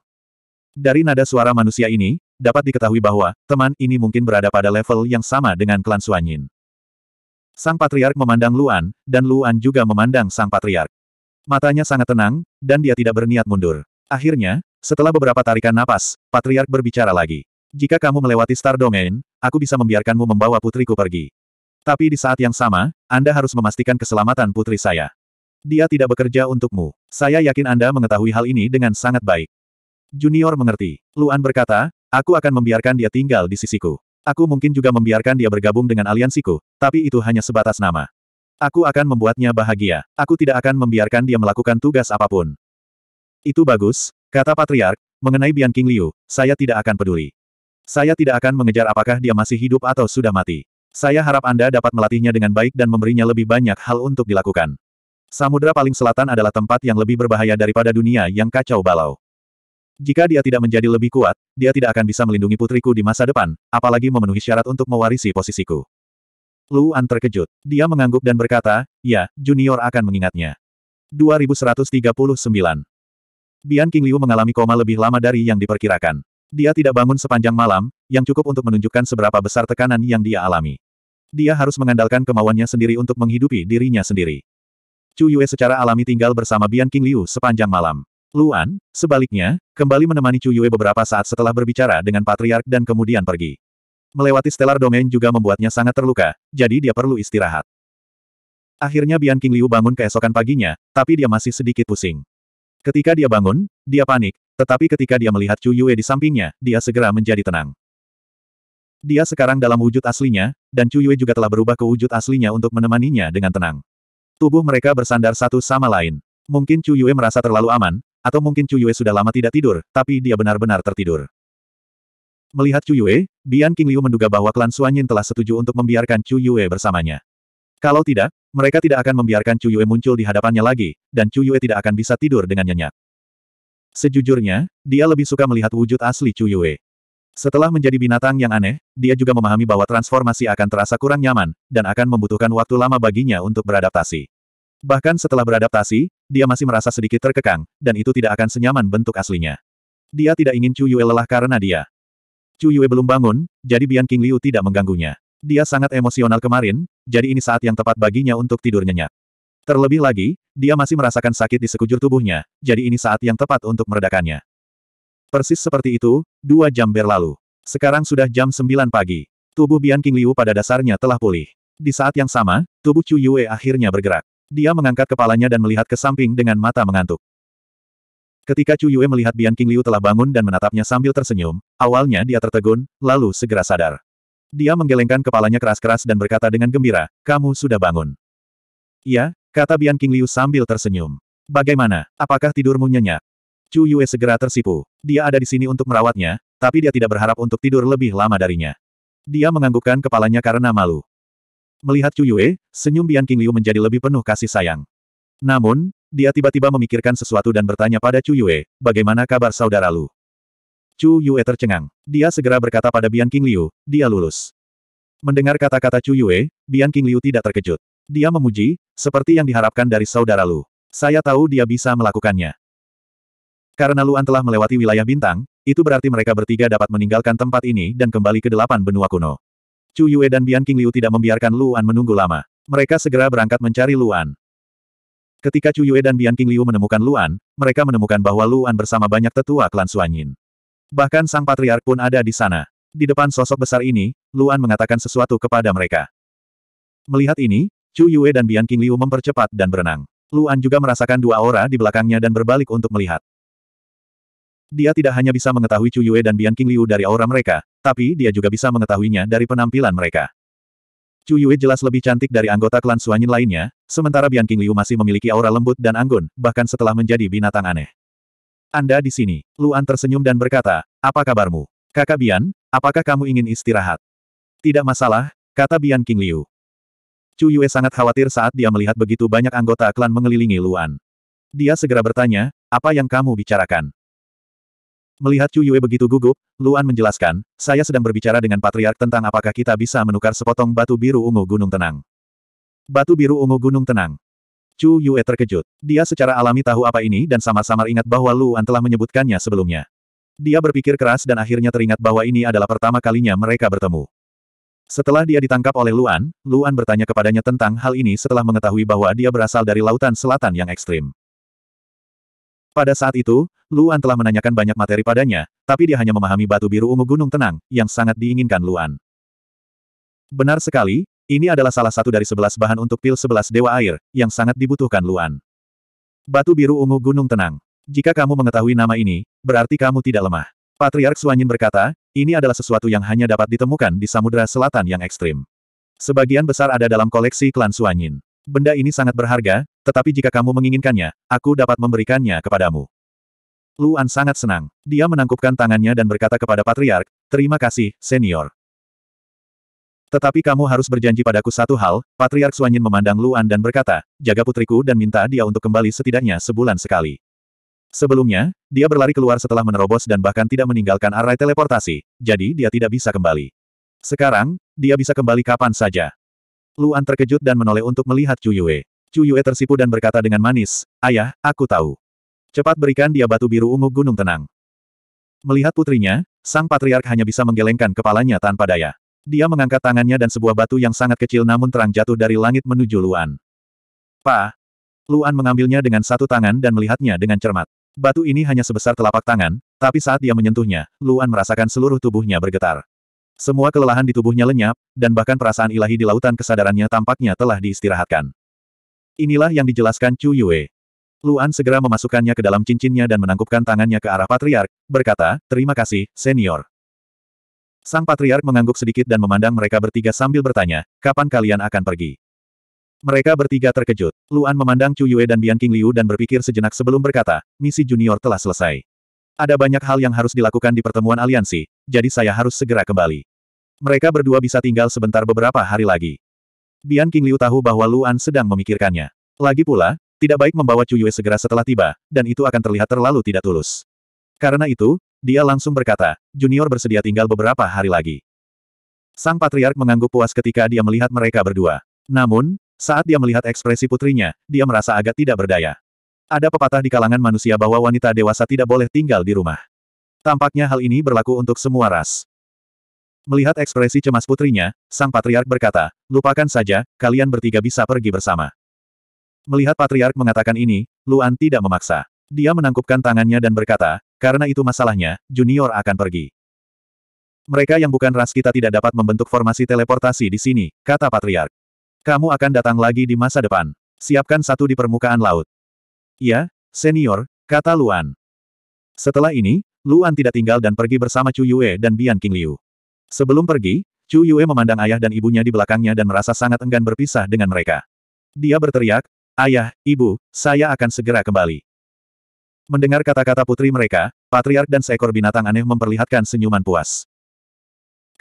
Dari nada suara manusia ini, dapat diketahui bahwa teman ini mungkin berada pada level yang sama dengan klan Suanyin. Sang patriark memandang Luan, dan Luan juga memandang sang patriark. Matanya sangat tenang, dan dia tidak berniat mundur. Akhirnya, setelah beberapa tarikan napas, Patriark berbicara lagi. Jika kamu melewati Star Domain, aku bisa membiarkanmu membawa putriku pergi. Tapi di saat yang sama, Anda harus memastikan keselamatan putri saya. Dia tidak bekerja untukmu. Saya yakin Anda mengetahui hal ini dengan sangat baik. Junior mengerti. Luan berkata, aku akan membiarkan dia tinggal di sisiku. Aku mungkin juga membiarkan dia bergabung dengan aliansiku, tapi itu hanya sebatas nama. Aku akan membuatnya bahagia. Aku tidak akan membiarkan dia melakukan tugas apapun. Itu bagus, Kata Patriark, mengenai Bian King Liu, saya tidak akan peduli. Saya tidak akan mengejar apakah dia masih hidup atau sudah mati. Saya harap Anda dapat melatihnya dengan baik dan memberinya lebih banyak hal untuk dilakukan. Samudra paling selatan adalah tempat yang lebih berbahaya daripada dunia yang kacau balau. Jika dia tidak menjadi lebih kuat, dia tidak akan bisa melindungi putriku di masa depan, apalagi memenuhi syarat untuk mewarisi posisiku. Luan terkejut. Dia mengangguk dan berkata, ya, junior akan mengingatnya. 2139 Bian King Liu mengalami koma lebih lama dari yang diperkirakan. Dia tidak bangun sepanjang malam, yang cukup untuk menunjukkan seberapa besar tekanan yang dia alami. Dia harus mengandalkan kemauannya sendiri untuk menghidupi dirinya sendiri. Chu Yue secara alami tinggal bersama Bian King Liu sepanjang malam. Luan, sebaliknya, kembali menemani Chu Yue beberapa saat setelah berbicara dengan Patriark dan kemudian pergi. Melewati Stellar Domain juga membuatnya sangat terluka, jadi dia perlu istirahat. Akhirnya Bian King Liu bangun keesokan paginya, tapi dia masih sedikit pusing. Ketika dia bangun, dia panik, tetapi ketika dia melihat Chu Yue di sampingnya, dia segera menjadi tenang. Dia sekarang dalam wujud aslinya, dan Chu Yue juga telah berubah ke wujud aslinya untuk menemaninya dengan tenang. Tubuh mereka bersandar satu sama lain. Mungkin Chu Yue merasa terlalu aman, atau mungkin Chu Yue sudah lama tidak tidur, tapi dia benar-benar tertidur. Melihat Chu Yue, Bian King Liu menduga bahwa klan Suanyin telah setuju untuk membiarkan Chu Yue bersamanya. Kalau tidak, mereka tidak akan membiarkan Cuyue muncul di hadapannya lagi, dan Cuyue tidak akan bisa tidur dengan nyenyak. Sejujurnya, dia lebih suka melihat wujud asli Cuyue. Setelah menjadi binatang yang aneh, dia juga memahami bahwa transformasi akan terasa kurang nyaman, dan akan membutuhkan waktu lama baginya untuk beradaptasi. Bahkan setelah beradaptasi, dia masih merasa sedikit terkekang, dan itu tidak akan senyaman bentuk aslinya. Dia tidak ingin Cuyue lelah karena dia. Cuyue belum bangun, jadi Bian King Liu tidak mengganggunya. Dia sangat emosional kemarin, jadi ini saat yang tepat baginya untuk tidur nyenyak. Terlebih lagi, dia masih merasakan sakit di sekujur tubuhnya, jadi ini saat yang tepat untuk meredakannya. Persis seperti itu, dua jam berlalu. Sekarang sudah jam 9 pagi. Tubuh Bian King Liu pada dasarnya telah pulih. Di saat yang sama, tubuh Chu Yue akhirnya bergerak. Dia mengangkat kepalanya dan melihat ke samping dengan mata mengantuk. Ketika Chu Yue melihat Bian King Liu telah bangun dan menatapnya sambil tersenyum, awalnya dia tertegun, lalu segera sadar. Dia menggelengkan kepalanya keras-keras dan berkata dengan gembira, kamu sudah bangun. Iya, kata Bian King Liu sambil tersenyum. Bagaimana, apakah tidurmu nyenyak? Chu Yue segera tersipu. Dia ada di sini untuk merawatnya, tapi dia tidak berharap untuk tidur lebih lama darinya. Dia menganggukkan kepalanya karena malu. Melihat Chu Yue, senyum Bian King Liu menjadi lebih penuh kasih sayang. Namun, dia tiba-tiba memikirkan sesuatu dan bertanya pada Chu Yue, bagaimana kabar saudara Lu? Chu Yue tercengang. Dia segera berkata pada Bian King Liu, dia lulus. Mendengar kata-kata Chu Yue, Bian King Liu tidak terkejut. Dia memuji, seperti yang diharapkan dari saudara Lu. Saya tahu dia bisa melakukannya. Karena Luan telah melewati wilayah bintang, itu berarti mereka bertiga dapat meninggalkan tempat ini dan kembali ke delapan benua kuno. Chu Yue dan Bian King Liu tidak membiarkan Luan menunggu lama. Mereka segera berangkat mencari Luan. Ketika Chu Yue dan Bian King Liu menemukan Luan, mereka menemukan bahwa Luan bersama banyak tetua klan Suanyin. Bahkan sang patriark pun ada di sana. Di depan sosok besar ini, Luan mengatakan sesuatu kepada mereka. Melihat ini, Chu Yue dan Bian King Liu mempercepat dan berenang. Luan juga merasakan dua aura di belakangnya dan berbalik untuk melihat. Dia tidak hanya bisa mengetahui Chu Yue dan Bian King Liu dari aura mereka, tapi dia juga bisa mengetahuinya dari penampilan mereka. Chu Yue jelas lebih cantik dari anggota klan Suanyin lainnya, sementara Bian King Liu masih memiliki aura lembut dan anggun, bahkan setelah menjadi binatang aneh. Anda di sini. Luan tersenyum dan berkata, apa kabarmu? Kakak Bian, apakah kamu ingin istirahat? Tidak masalah, kata Bian King Liu. Chu Yue sangat khawatir saat dia melihat begitu banyak anggota klan mengelilingi Luan. Dia segera bertanya, apa yang kamu bicarakan? Melihat Chu Yue begitu gugup, Luan menjelaskan, saya sedang berbicara dengan Patriark tentang apakah kita bisa menukar sepotong batu biru ungu gunung tenang. Batu biru ungu gunung tenang. Chu Yue terkejut. Dia secara alami tahu apa ini dan samar-samar ingat bahwa Luan telah menyebutkannya sebelumnya. Dia berpikir keras dan akhirnya teringat bahwa ini adalah pertama kalinya mereka bertemu. Setelah dia ditangkap oleh Luan, Luan bertanya kepadanya tentang hal ini setelah mengetahui bahwa dia berasal dari lautan selatan yang ekstrim. Pada saat itu, Luan telah menanyakan banyak materi padanya, tapi dia hanya memahami batu biru ungu gunung tenang, yang sangat diinginkan Luan. Benar sekali, ini adalah salah satu dari sebelas bahan untuk pil sebelas dewa air, yang sangat dibutuhkan Luan. Batu biru ungu gunung tenang. Jika kamu mengetahui nama ini, berarti kamu tidak lemah. Patriark Suanyin berkata, ini adalah sesuatu yang hanya dapat ditemukan di samudera Selatan yang ekstrim. Sebagian besar ada dalam koleksi klan Suanyin. Benda ini sangat berharga, tetapi jika kamu menginginkannya, aku dapat memberikannya kepadamu. Luan sangat senang. Dia menangkupkan tangannya dan berkata kepada Patriark, terima kasih, senior. Tetapi kamu harus berjanji padaku satu hal, Patriark Suanyin memandang Luan dan berkata, jaga putriku dan minta dia untuk kembali setidaknya sebulan sekali. Sebelumnya, dia berlari keluar setelah menerobos dan bahkan tidak meninggalkan arai teleportasi, jadi dia tidak bisa kembali. Sekarang, dia bisa kembali kapan saja. Luan terkejut dan menoleh untuk melihat Chu Yue. Chu Yue tersipu dan berkata dengan manis, Ayah, aku tahu. Cepat berikan dia batu biru ungu gunung tenang. Melihat putrinya, sang patriark hanya bisa menggelengkan kepalanya tanpa daya. Dia mengangkat tangannya dan sebuah batu yang sangat kecil namun terang jatuh dari langit menuju Luan. Pa! Luan mengambilnya dengan satu tangan dan melihatnya dengan cermat. Batu ini hanya sebesar telapak tangan, tapi saat dia menyentuhnya, Luan merasakan seluruh tubuhnya bergetar. Semua kelelahan di tubuhnya lenyap, dan bahkan perasaan ilahi di lautan kesadarannya tampaknya telah diistirahatkan. Inilah yang dijelaskan Chu Yue. Luan segera memasukkannya ke dalam cincinnya dan menangkupkan tangannya ke arah patriark, berkata, terima kasih, senior. Sang Patriark mengangguk sedikit dan memandang mereka bertiga sambil bertanya, kapan kalian akan pergi? Mereka bertiga terkejut. Luan memandang Chu Yue dan Bian King Liu dan berpikir sejenak sebelum berkata, misi junior telah selesai. Ada banyak hal yang harus dilakukan di pertemuan aliansi, jadi saya harus segera kembali. Mereka berdua bisa tinggal sebentar beberapa hari lagi. Bian King Liu tahu bahwa Luan sedang memikirkannya. Lagi pula, tidak baik membawa Chu Yue segera setelah tiba, dan itu akan terlihat terlalu tidak tulus. Karena itu, dia langsung berkata, Junior bersedia tinggal beberapa hari lagi. Sang Patriark mengangguk puas ketika dia melihat mereka berdua. Namun, saat dia melihat ekspresi putrinya, dia merasa agak tidak berdaya. Ada pepatah di kalangan manusia bahwa wanita dewasa tidak boleh tinggal di rumah. Tampaknya hal ini berlaku untuk semua ras. Melihat ekspresi cemas putrinya, Sang Patriark berkata, lupakan saja, kalian bertiga bisa pergi bersama. Melihat Patriark mengatakan ini, Luan tidak memaksa. Dia menangkupkan tangannya dan berkata, karena itu masalahnya, Junior akan pergi. Mereka yang bukan ras kita tidak dapat membentuk formasi teleportasi di sini, kata Patriark. Kamu akan datang lagi di masa depan. Siapkan satu di permukaan laut. Ya, senior, kata Luan. Setelah ini, Luan tidak tinggal dan pergi bersama Chu Yue dan Bian King Liu. Sebelum pergi, Chu Yue memandang ayah dan ibunya di belakangnya dan merasa sangat enggan berpisah dengan mereka. Dia berteriak, Ayah, Ibu, saya akan segera kembali. Mendengar kata-kata putri mereka, patriark dan seekor binatang aneh memperlihatkan senyuman puas.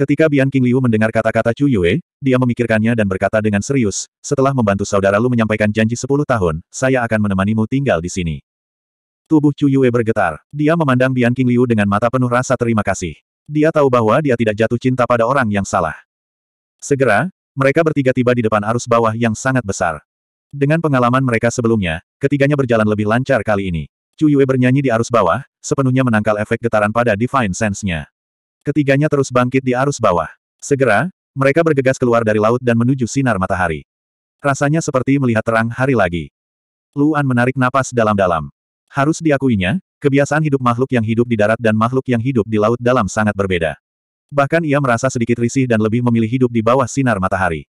Ketika Bian King Liu mendengar kata-kata Chu Yue, dia memikirkannya dan berkata dengan serius, setelah membantu saudara Lu menyampaikan janji 10 tahun, saya akan menemanimu tinggal di sini. Tubuh Chu Yue bergetar. Dia memandang Bian King Liu dengan mata penuh rasa terima kasih. Dia tahu bahwa dia tidak jatuh cinta pada orang yang salah. Segera, mereka bertiga tiba di depan arus bawah yang sangat besar. Dengan pengalaman mereka sebelumnya, ketiganya berjalan lebih lancar kali ini. Chu Yue bernyanyi di arus bawah, sepenuhnya menangkal efek getaran pada Divine Sense-nya. Ketiganya terus bangkit di arus bawah. Segera, mereka bergegas keluar dari laut dan menuju sinar matahari. Rasanya seperti melihat terang hari lagi. Luan menarik napas dalam-dalam. Harus diakuinya, kebiasaan hidup makhluk yang hidup di darat dan makhluk yang hidup di laut dalam sangat berbeda. Bahkan ia merasa sedikit risih dan lebih memilih hidup di bawah sinar matahari.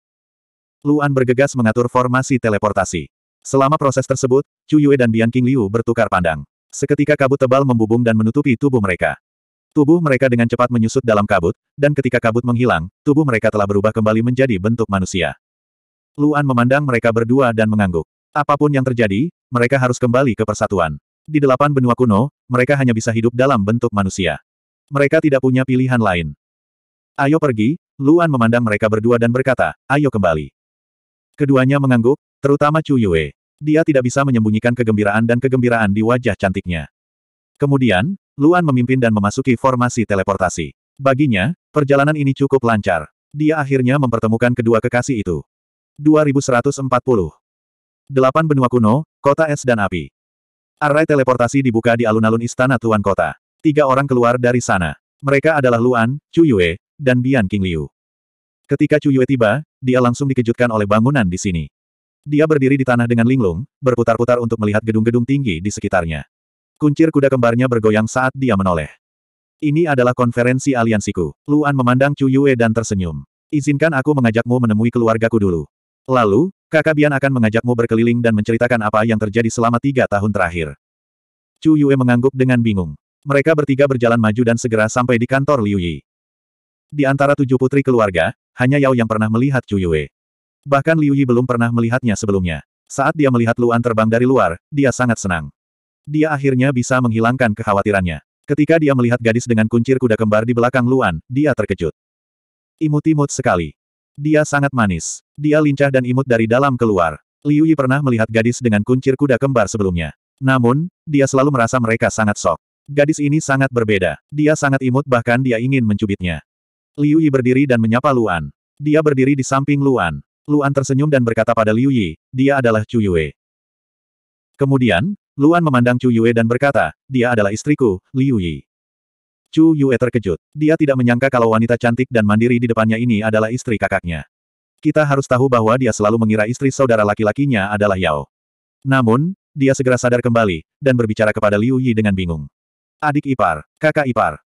Luan bergegas mengatur formasi teleportasi. Selama proses tersebut, Chu Yue dan Bian King Liu bertukar pandang. Seketika kabut tebal membubung dan menutupi tubuh mereka. Tubuh mereka dengan cepat menyusut dalam kabut, dan ketika kabut menghilang, tubuh mereka telah berubah kembali menjadi bentuk manusia. Luan memandang mereka berdua dan mengangguk. Apapun yang terjadi, mereka harus kembali ke persatuan. Di delapan benua kuno, mereka hanya bisa hidup dalam bentuk manusia. Mereka tidak punya pilihan lain. Ayo pergi, Luan memandang mereka berdua dan berkata, ayo kembali. Keduanya mengangguk, Terutama Chu Yue. Dia tidak bisa menyembunyikan kegembiraan dan kegembiraan di wajah cantiknya. Kemudian, Luan memimpin dan memasuki formasi teleportasi. Baginya, perjalanan ini cukup lancar. Dia akhirnya mempertemukan kedua kekasih itu. 2140. Delapan benua kuno, kota es dan api. Array teleportasi dibuka di alun-alun istana Tuan Kota. Tiga orang keluar dari sana. Mereka adalah Luan, Chu Yue, dan Bian King Liu. Ketika Chu Yue tiba, dia langsung dikejutkan oleh bangunan di sini. Dia berdiri di tanah dengan linglung, berputar-putar untuk melihat gedung-gedung tinggi di sekitarnya. Kuncir kuda kembarnya bergoyang saat dia menoleh. Ini adalah konferensi aliansiku. Luan memandang Chu Yue dan tersenyum. Izinkan aku mengajakmu menemui keluargaku dulu. Lalu, kakak Bian akan mengajakmu berkeliling dan menceritakan apa yang terjadi selama tiga tahun terakhir. Chu Yue mengangguk dengan bingung. Mereka bertiga berjalan maju dan segera sampai di kantor Liu Yi. Di antara tujuh putri keluarga, hanya Yao yang pernah melihat Chu Yue. Bahkan Liu Yi belum pernah melihatnya sebelumnya. Saat dia melihat Luan terbang dari luar, dia sangat senang. Dia akhirnya bisa menghilangkan kekhawatirannya. Ketika dia melihat gadis dengan kuncir kuda kembar di belakang Luan, dia terkejut. Imut-imut sekali. Dia sangat manis. Dia lincah dan imut dari dalam keluar. Liu Yi pernah melihat gadis dengan kuncir kuda kembar sebelumnya. Namun, dia selalu merasa mereka sangat sok. Gadis ini sangat berbeda. Dia sangat imut bahkan dia ingin mencubitnya. Liu Yi berdiri dan menyapa Luan. Dia berdiri di samping Luan. Luan tersenyum dan berkata pada Liu Yi, dia adalah Chu Yue. Kemudian, Luan memandang Chu Yue dan berkata, dia adalah istriku, Liu Yi. Chu Yue terkejut. Dia tidak menyangka kalau wanita cantik dan mandiri di depannya ini adalah istri kakaknya. Kita harus tahu bahwa dia selalu mengira istri saudara laki-lakinya adalah Yao. Namun, dia segera sadar kembali, dan berbicara kepada Liu Yi dengan bingung. Adik ipar, kakak ipar.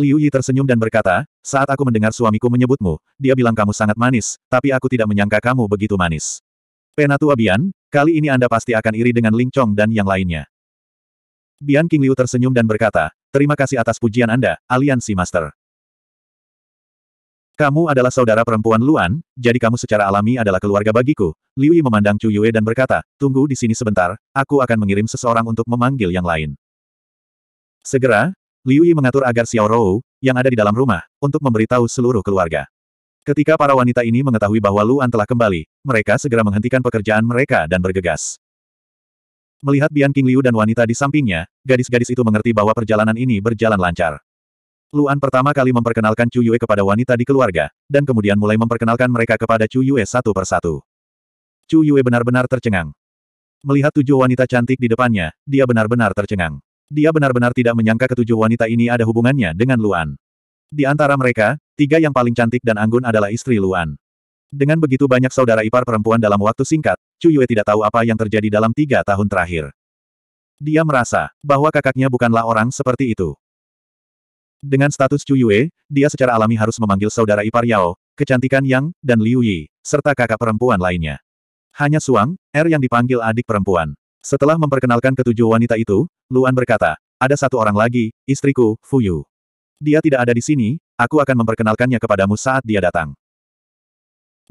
Liu Yi tersenyum dan berkata, saat aku mendengar suamiku menyebutmu, dia bilang kamu sangat manis, tapi aku tidak menyangka kamu begitu manis. Penatua Bian, kali ini Anda pasti akan iri dengan Ling Chong dan yang lainnya. Bian King Liu tersenyum dan berkata, terima kasih atas pujian Anda, aliansi master. Kamu adalah saudara perempuan Luan, jadi kamu secara alami adalah keluarga bagiku. Liu Yi memandang Chu Yue dan berkata, tunggu di sini sebentar, aku akan mengirim seseorang untuk memanggil yang lain. Segera, Liu Yi mengatur agar Xiao Rou, yang ada di dalam rumah, untuk memberitahu seluruh keluarga. Ketika para wanita ini mengetahui bahwa Luan telah kembali, mereka segera menghentikan pekerjaan mereka dan bergegas. Melihat Bian King Liu dan wanita di sampingnya, gadis-gadis itu mengerti bahwa perjalanan ini berjalan lancar. Luan pertama kali memperkenalkan Chu Yue kepada wanita di keluarga, dan kemudian mulai memperkenalkan mereka kepada Chu Yue satu persatu. Chu Yue benar-benar tercengang. Melihat tujuh wanita cantik di depannya, dia benar-benar tercengang. Dia benar-benar tidak menyangka ketujuh wanita ini ada hubungannya dengan Luan. Di antara mereka, tiga yang paling cantik dan anggun adalah istri Luan. Dengan begitu banyak saudara ipar perempuan dalam waktu singkat, Chu Yue tidak tahu apa yang terjadi dalam tiga tahun terakhir. Dia merasa bahwa kakaknya bukanlah orang seperti itu. Dengan status Chu Yue, dia secara alami harus memanggil saudara ipar Yao, kecantikan Yang, dan Liu Yi, serta kakak perempuan lainnya. Hanya Suang, Er yang dipanggil adik perempuan. Setelah memperkenalkan ketujuh wanita itu, Luan berkata, ada satu orang lagi, istriku, Fuyu. Dia tidak ada di sini, aku akan memperkenalkannya kepadamu saat dia datang.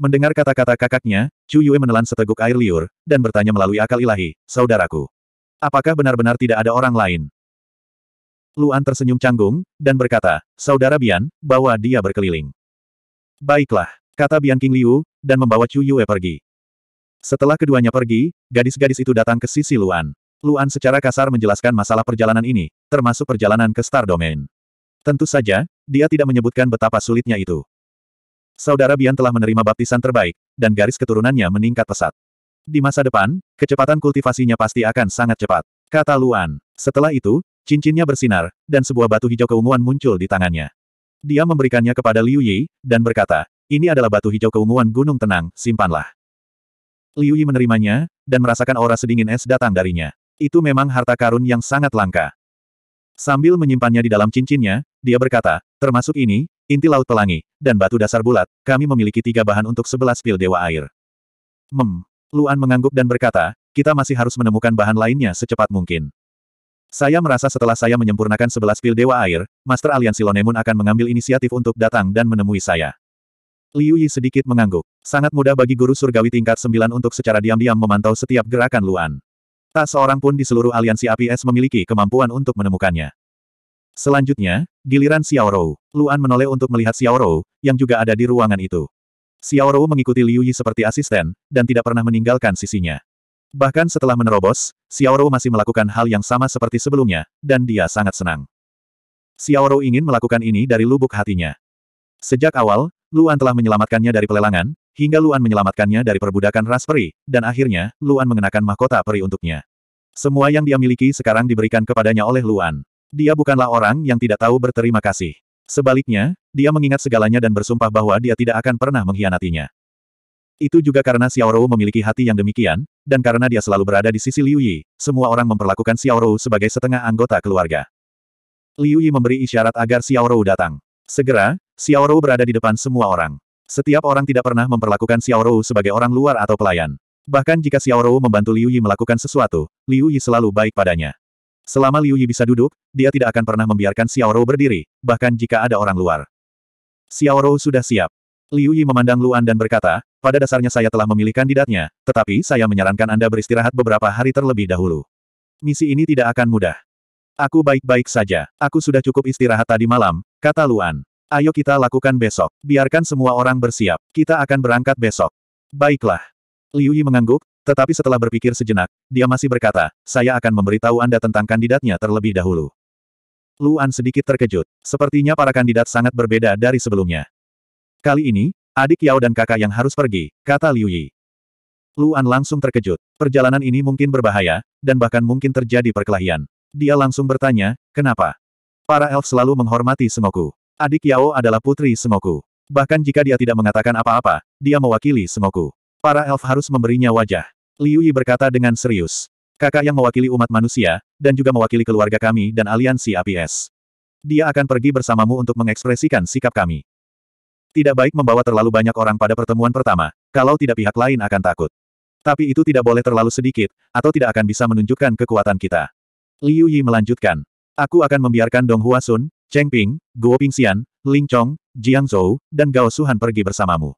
Mendengar kata-kata kakaknya, Chu Yue menelan seteguk air liur, dan bertanya melalui akal ilahi, saudaraku. Apakah benar-benar tidak ada orang lain? Luan tersenyum canggung, dan berkata, saudara Bian, bawa dia berkeliling. Baiklah, kata Bian King Liu, dan membawa Chu Yue pergi. Setelah keduanya pergi, gadis-gadis itu datang ke sisi Luan. Luan secara kasar menjelaskan masalah perjalanan ini, termasuk perjalanan ke Star Domain. Tentu saja, dia tidak menyebutkan betapa sulitnya itu. Saudara Bian telah menerima baptisan terbaik, dan garis keturunannya meningkat pesat. Di masa depan, kecepatan kultivasinya pasti akan sangat cepat, kata Luan. Setelah itu, cincinnya bersinar, dan sebuah batu hijau keunguan muncul di tangannya. Dia memberikannya kepada Liu Yi, dan berkata, ini adalah batu hijau keunguan Gunung Tenang, simpanlah. Liu Yi menerimanya, dan merasakan aura sedingin es datang darinya. Itu memang harta karun yang sangat langka. Sambil menyimpannya di dalam cincinnya, dia berkata, termasuk ini, inti laut pelangi, dan batu dasar bulat, kami memiliki tiga bahan untuk sebelas pil dewa air. Mem. Luan mengangguk dan berkata, kita masih harus menemukan bahan lainnya secepat mungkin. Saya merasa setelah saya menyempurnakan sebelas pil dewa air, Master Aliansi Lonemun akan mengambil inisiatif untuk datang dan menemui saya. Liu Yi sedikit mengangguk. Sangat mudah bagi guru surgawi tingkat 9 untuk secara diam-diam memantau setiap gerakan Luan. Tak seorang pun di seluruh aliansi APS memiliki kemampuan untuk menemukannya. Selanjutnya, giliran Xiao Rou. Luan menoleh untuk melihat Xiao Rou, yang juga ada di ruangan itu. Xiao Rou mengikuti Liu Yi seperti asisten, dan tidak pernah meninggalkan sisinya. Bahkan setelah menerobos, Xiao Rou masih melakukan hal yang sama seperti sebelumnya, dan dia sangat senang. Xiao Rou ingin melakukan ini dari lubuk hatinya. Sejak awal, Luan telah menyelamatkannya dari pelelangan, hingga Luan menyelamatkannya dari perbudakan ras peri, dan akhirnya, Luan mengenakan mahkota peri untuknya. Semua yang dia miliki sekarang diberikan kepadanya oleh Luan. Dia bukanlah orang yang tidak tahu berterima kasih. Sebaliknya, dia mengingat segalanya dan bersumpah bahwa dia tidak akan pernah mengkhianatinya. Itu juga karena Xiao Rou memiliki hati yang demikian, dan karena dia selalu berada di sisi Liu Yi, semua orang memperlakukan Xiao Rou sebagai setengah anggota keluarga. Liu Yi memberi isyarat agar Xiao Rou datang. Segera, Xiao berada di depan semua orang. Setiap orang tidak pernah memperlakukan Xiao sebagai orang luar atau pelayan. Bahkan jika Xiao membantu Liu Yi melakukan sesuatu, Liu Yi selalu baik padanya. Selama Liu Yi bisa duduk, dia tidak akan pernah membiarkan Xiao berdiri, bahkan jika ada orang luar. Xiao sudah siap. Liu Yi memandang Luan dan berkata, pada dasarnya saya telah memilih kandidatnya, tetapi saya menyarankan Anda beristirahat beberapa hari terlebih dahulu. Misi ini tidak akan mudah. Aku baik-baik saja, aku sudah cukup istirahat tadi malam, kata Luan. Ayo kita lakukan besok. Biarkan semua orang bersiap. Kita akan berangkat besok. Baiklah. Liu Yi mengangguk, tetapi setelah berpikir sejenak, dia masih berkata, saya akan memberitahu Anda tentang kandidatnya terlebih dahulu. Luan sedikit terkejut. Sepertinya para kandidat sangat berbeda dari sebelumnya. Kali ini, adik Yao dan kakak yang harus pergi, kata Liu Yi. Luan langsung terkejut. Perjalanan ini mungkin berbahaya, dan bahkan mungkin terjadi perkelahian. Dia langsung bertanya, kenapa? Para elf selalu menghormati Sengoku. Adik Yao adalah putri Sengoku. Bahkan jika dia tidak mengatakan apa-apa, dia mewakili Sengoku. Para elf harus memberinya wajah. Liu Yi berkata dengan serius. Kakak yang mewakili umat manusia, dan juga mewakili keluarga kami dan aliansi APS. Dia akan pergi bersamamu untuk mengekspresikan sikap kami. Tidak baik membawa terlalu banyak orang pada pertemuan pertama, kalau tidak pihak lain akan takut. Tapi itu tidak boleh terlalu sedikit, atau tidak akan bisa menunjukkan kekuatan kita. Liu Yi melanjutkan. Aku akan membiarkan Dong Huasun. Cheng Ping, Guo Pingxian, Ling Chong, Jiang Zhou, dan Gao Suhan pergi bersamamu.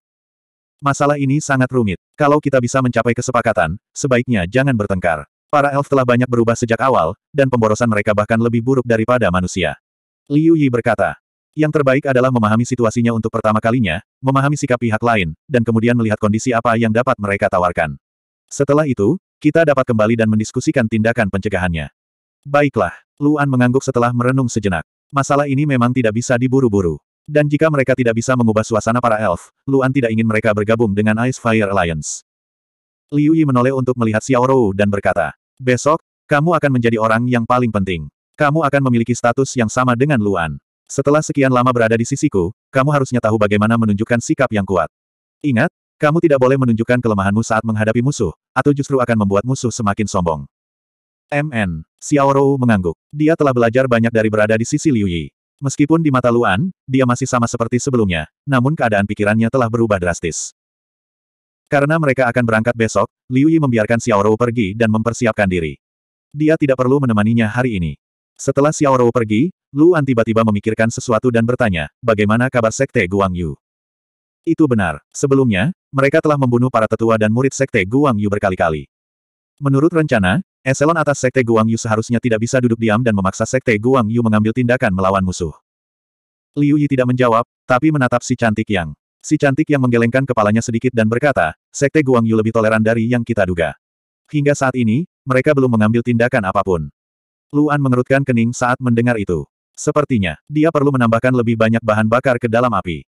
Masalah ini sangat rumit. Kalau kita bisa mencapai kesepakatan, sebaiknya jangan bertengkar. Para elf telah banyak berubah sejak awal, dan pemborosan mereka bahkan lebih buruk daripada manusia. Liu Yi berkata, yang terbaik adalah memahami situasinya untuk pertama kalinya, memahami sikap pihak lain, dan kemudian melihat kondisi apa yang dapat mereka tawarkan. Setelah itu, kita dapat kembali dan mendiskusikan tindakan pencegahannya. Baiklah, Luan mengangguk setelah merenung sejenak. Masalah ini memang tidak bisa diburu-buru. Dan jika mereka tidak bisa mengubah suasana para elf, Luan tidak ingin mereka bergabung dengan Ice Fire Alliance. Liu Yi menoleh untuk melihat Xiao Rou dan berkata, Besok, kamu akan menjadi orang yang paling penting. Kamu akan memiliki status yang sama dengan Luan. Setelah sekian lama berada di sisiku, kamu harusnya tahu bagaimana menunjukkan sikap yang kuat. Ingat, kamu tidak boleh menunjukkan kelemahanmu saat menghadapi musuh, atau justru akan membuat musuh semakin sombong. MN Xiao Rou mengangguk. Dia telah belajar banyak dari berada di sisi Liu Yi. Meskipun di mata Luan, dia masih sama seperti sebelumnya, namun keadaan pikirannya telah berubah drastis. Karena mereka akan berangkat besok, Liu Yi membiarkan Xiao Rou pergi dan mempersiapkan diri. Dia tidak perlu menemaninya hari ini. Setelah Xiao Rou pergi, Luan tiba-tiba memikirkan sesuatu dan bertanya, bagaimana kabar Sekte Guang Yu? Itu benar. Sebelumnya, mereka telah membunuh para tetua dan murid Sekte Guang Yu berkali-kali. Menurut rencana, Eselon atas Sekte Guang Yu seharusnya tidak bisa duduk diam dan memaksa Sekte Guang Yu mengambil tindakan melawan musuh. Liu Yi tidak menjawab, tapi menatap si cantik yang. Si cantik yang menggelengkan kepalanya sedikit dan berkata, Sekte Guang Yu lebih toleran dari yang kita duga. Hingga saat ini, mereka belum mengambil tindakan apapun. Luan mengerutkan kening saat mendengar itu. Sepertinya, dia perlu menambahkan lebih banyak bahan bakar ke dalam api.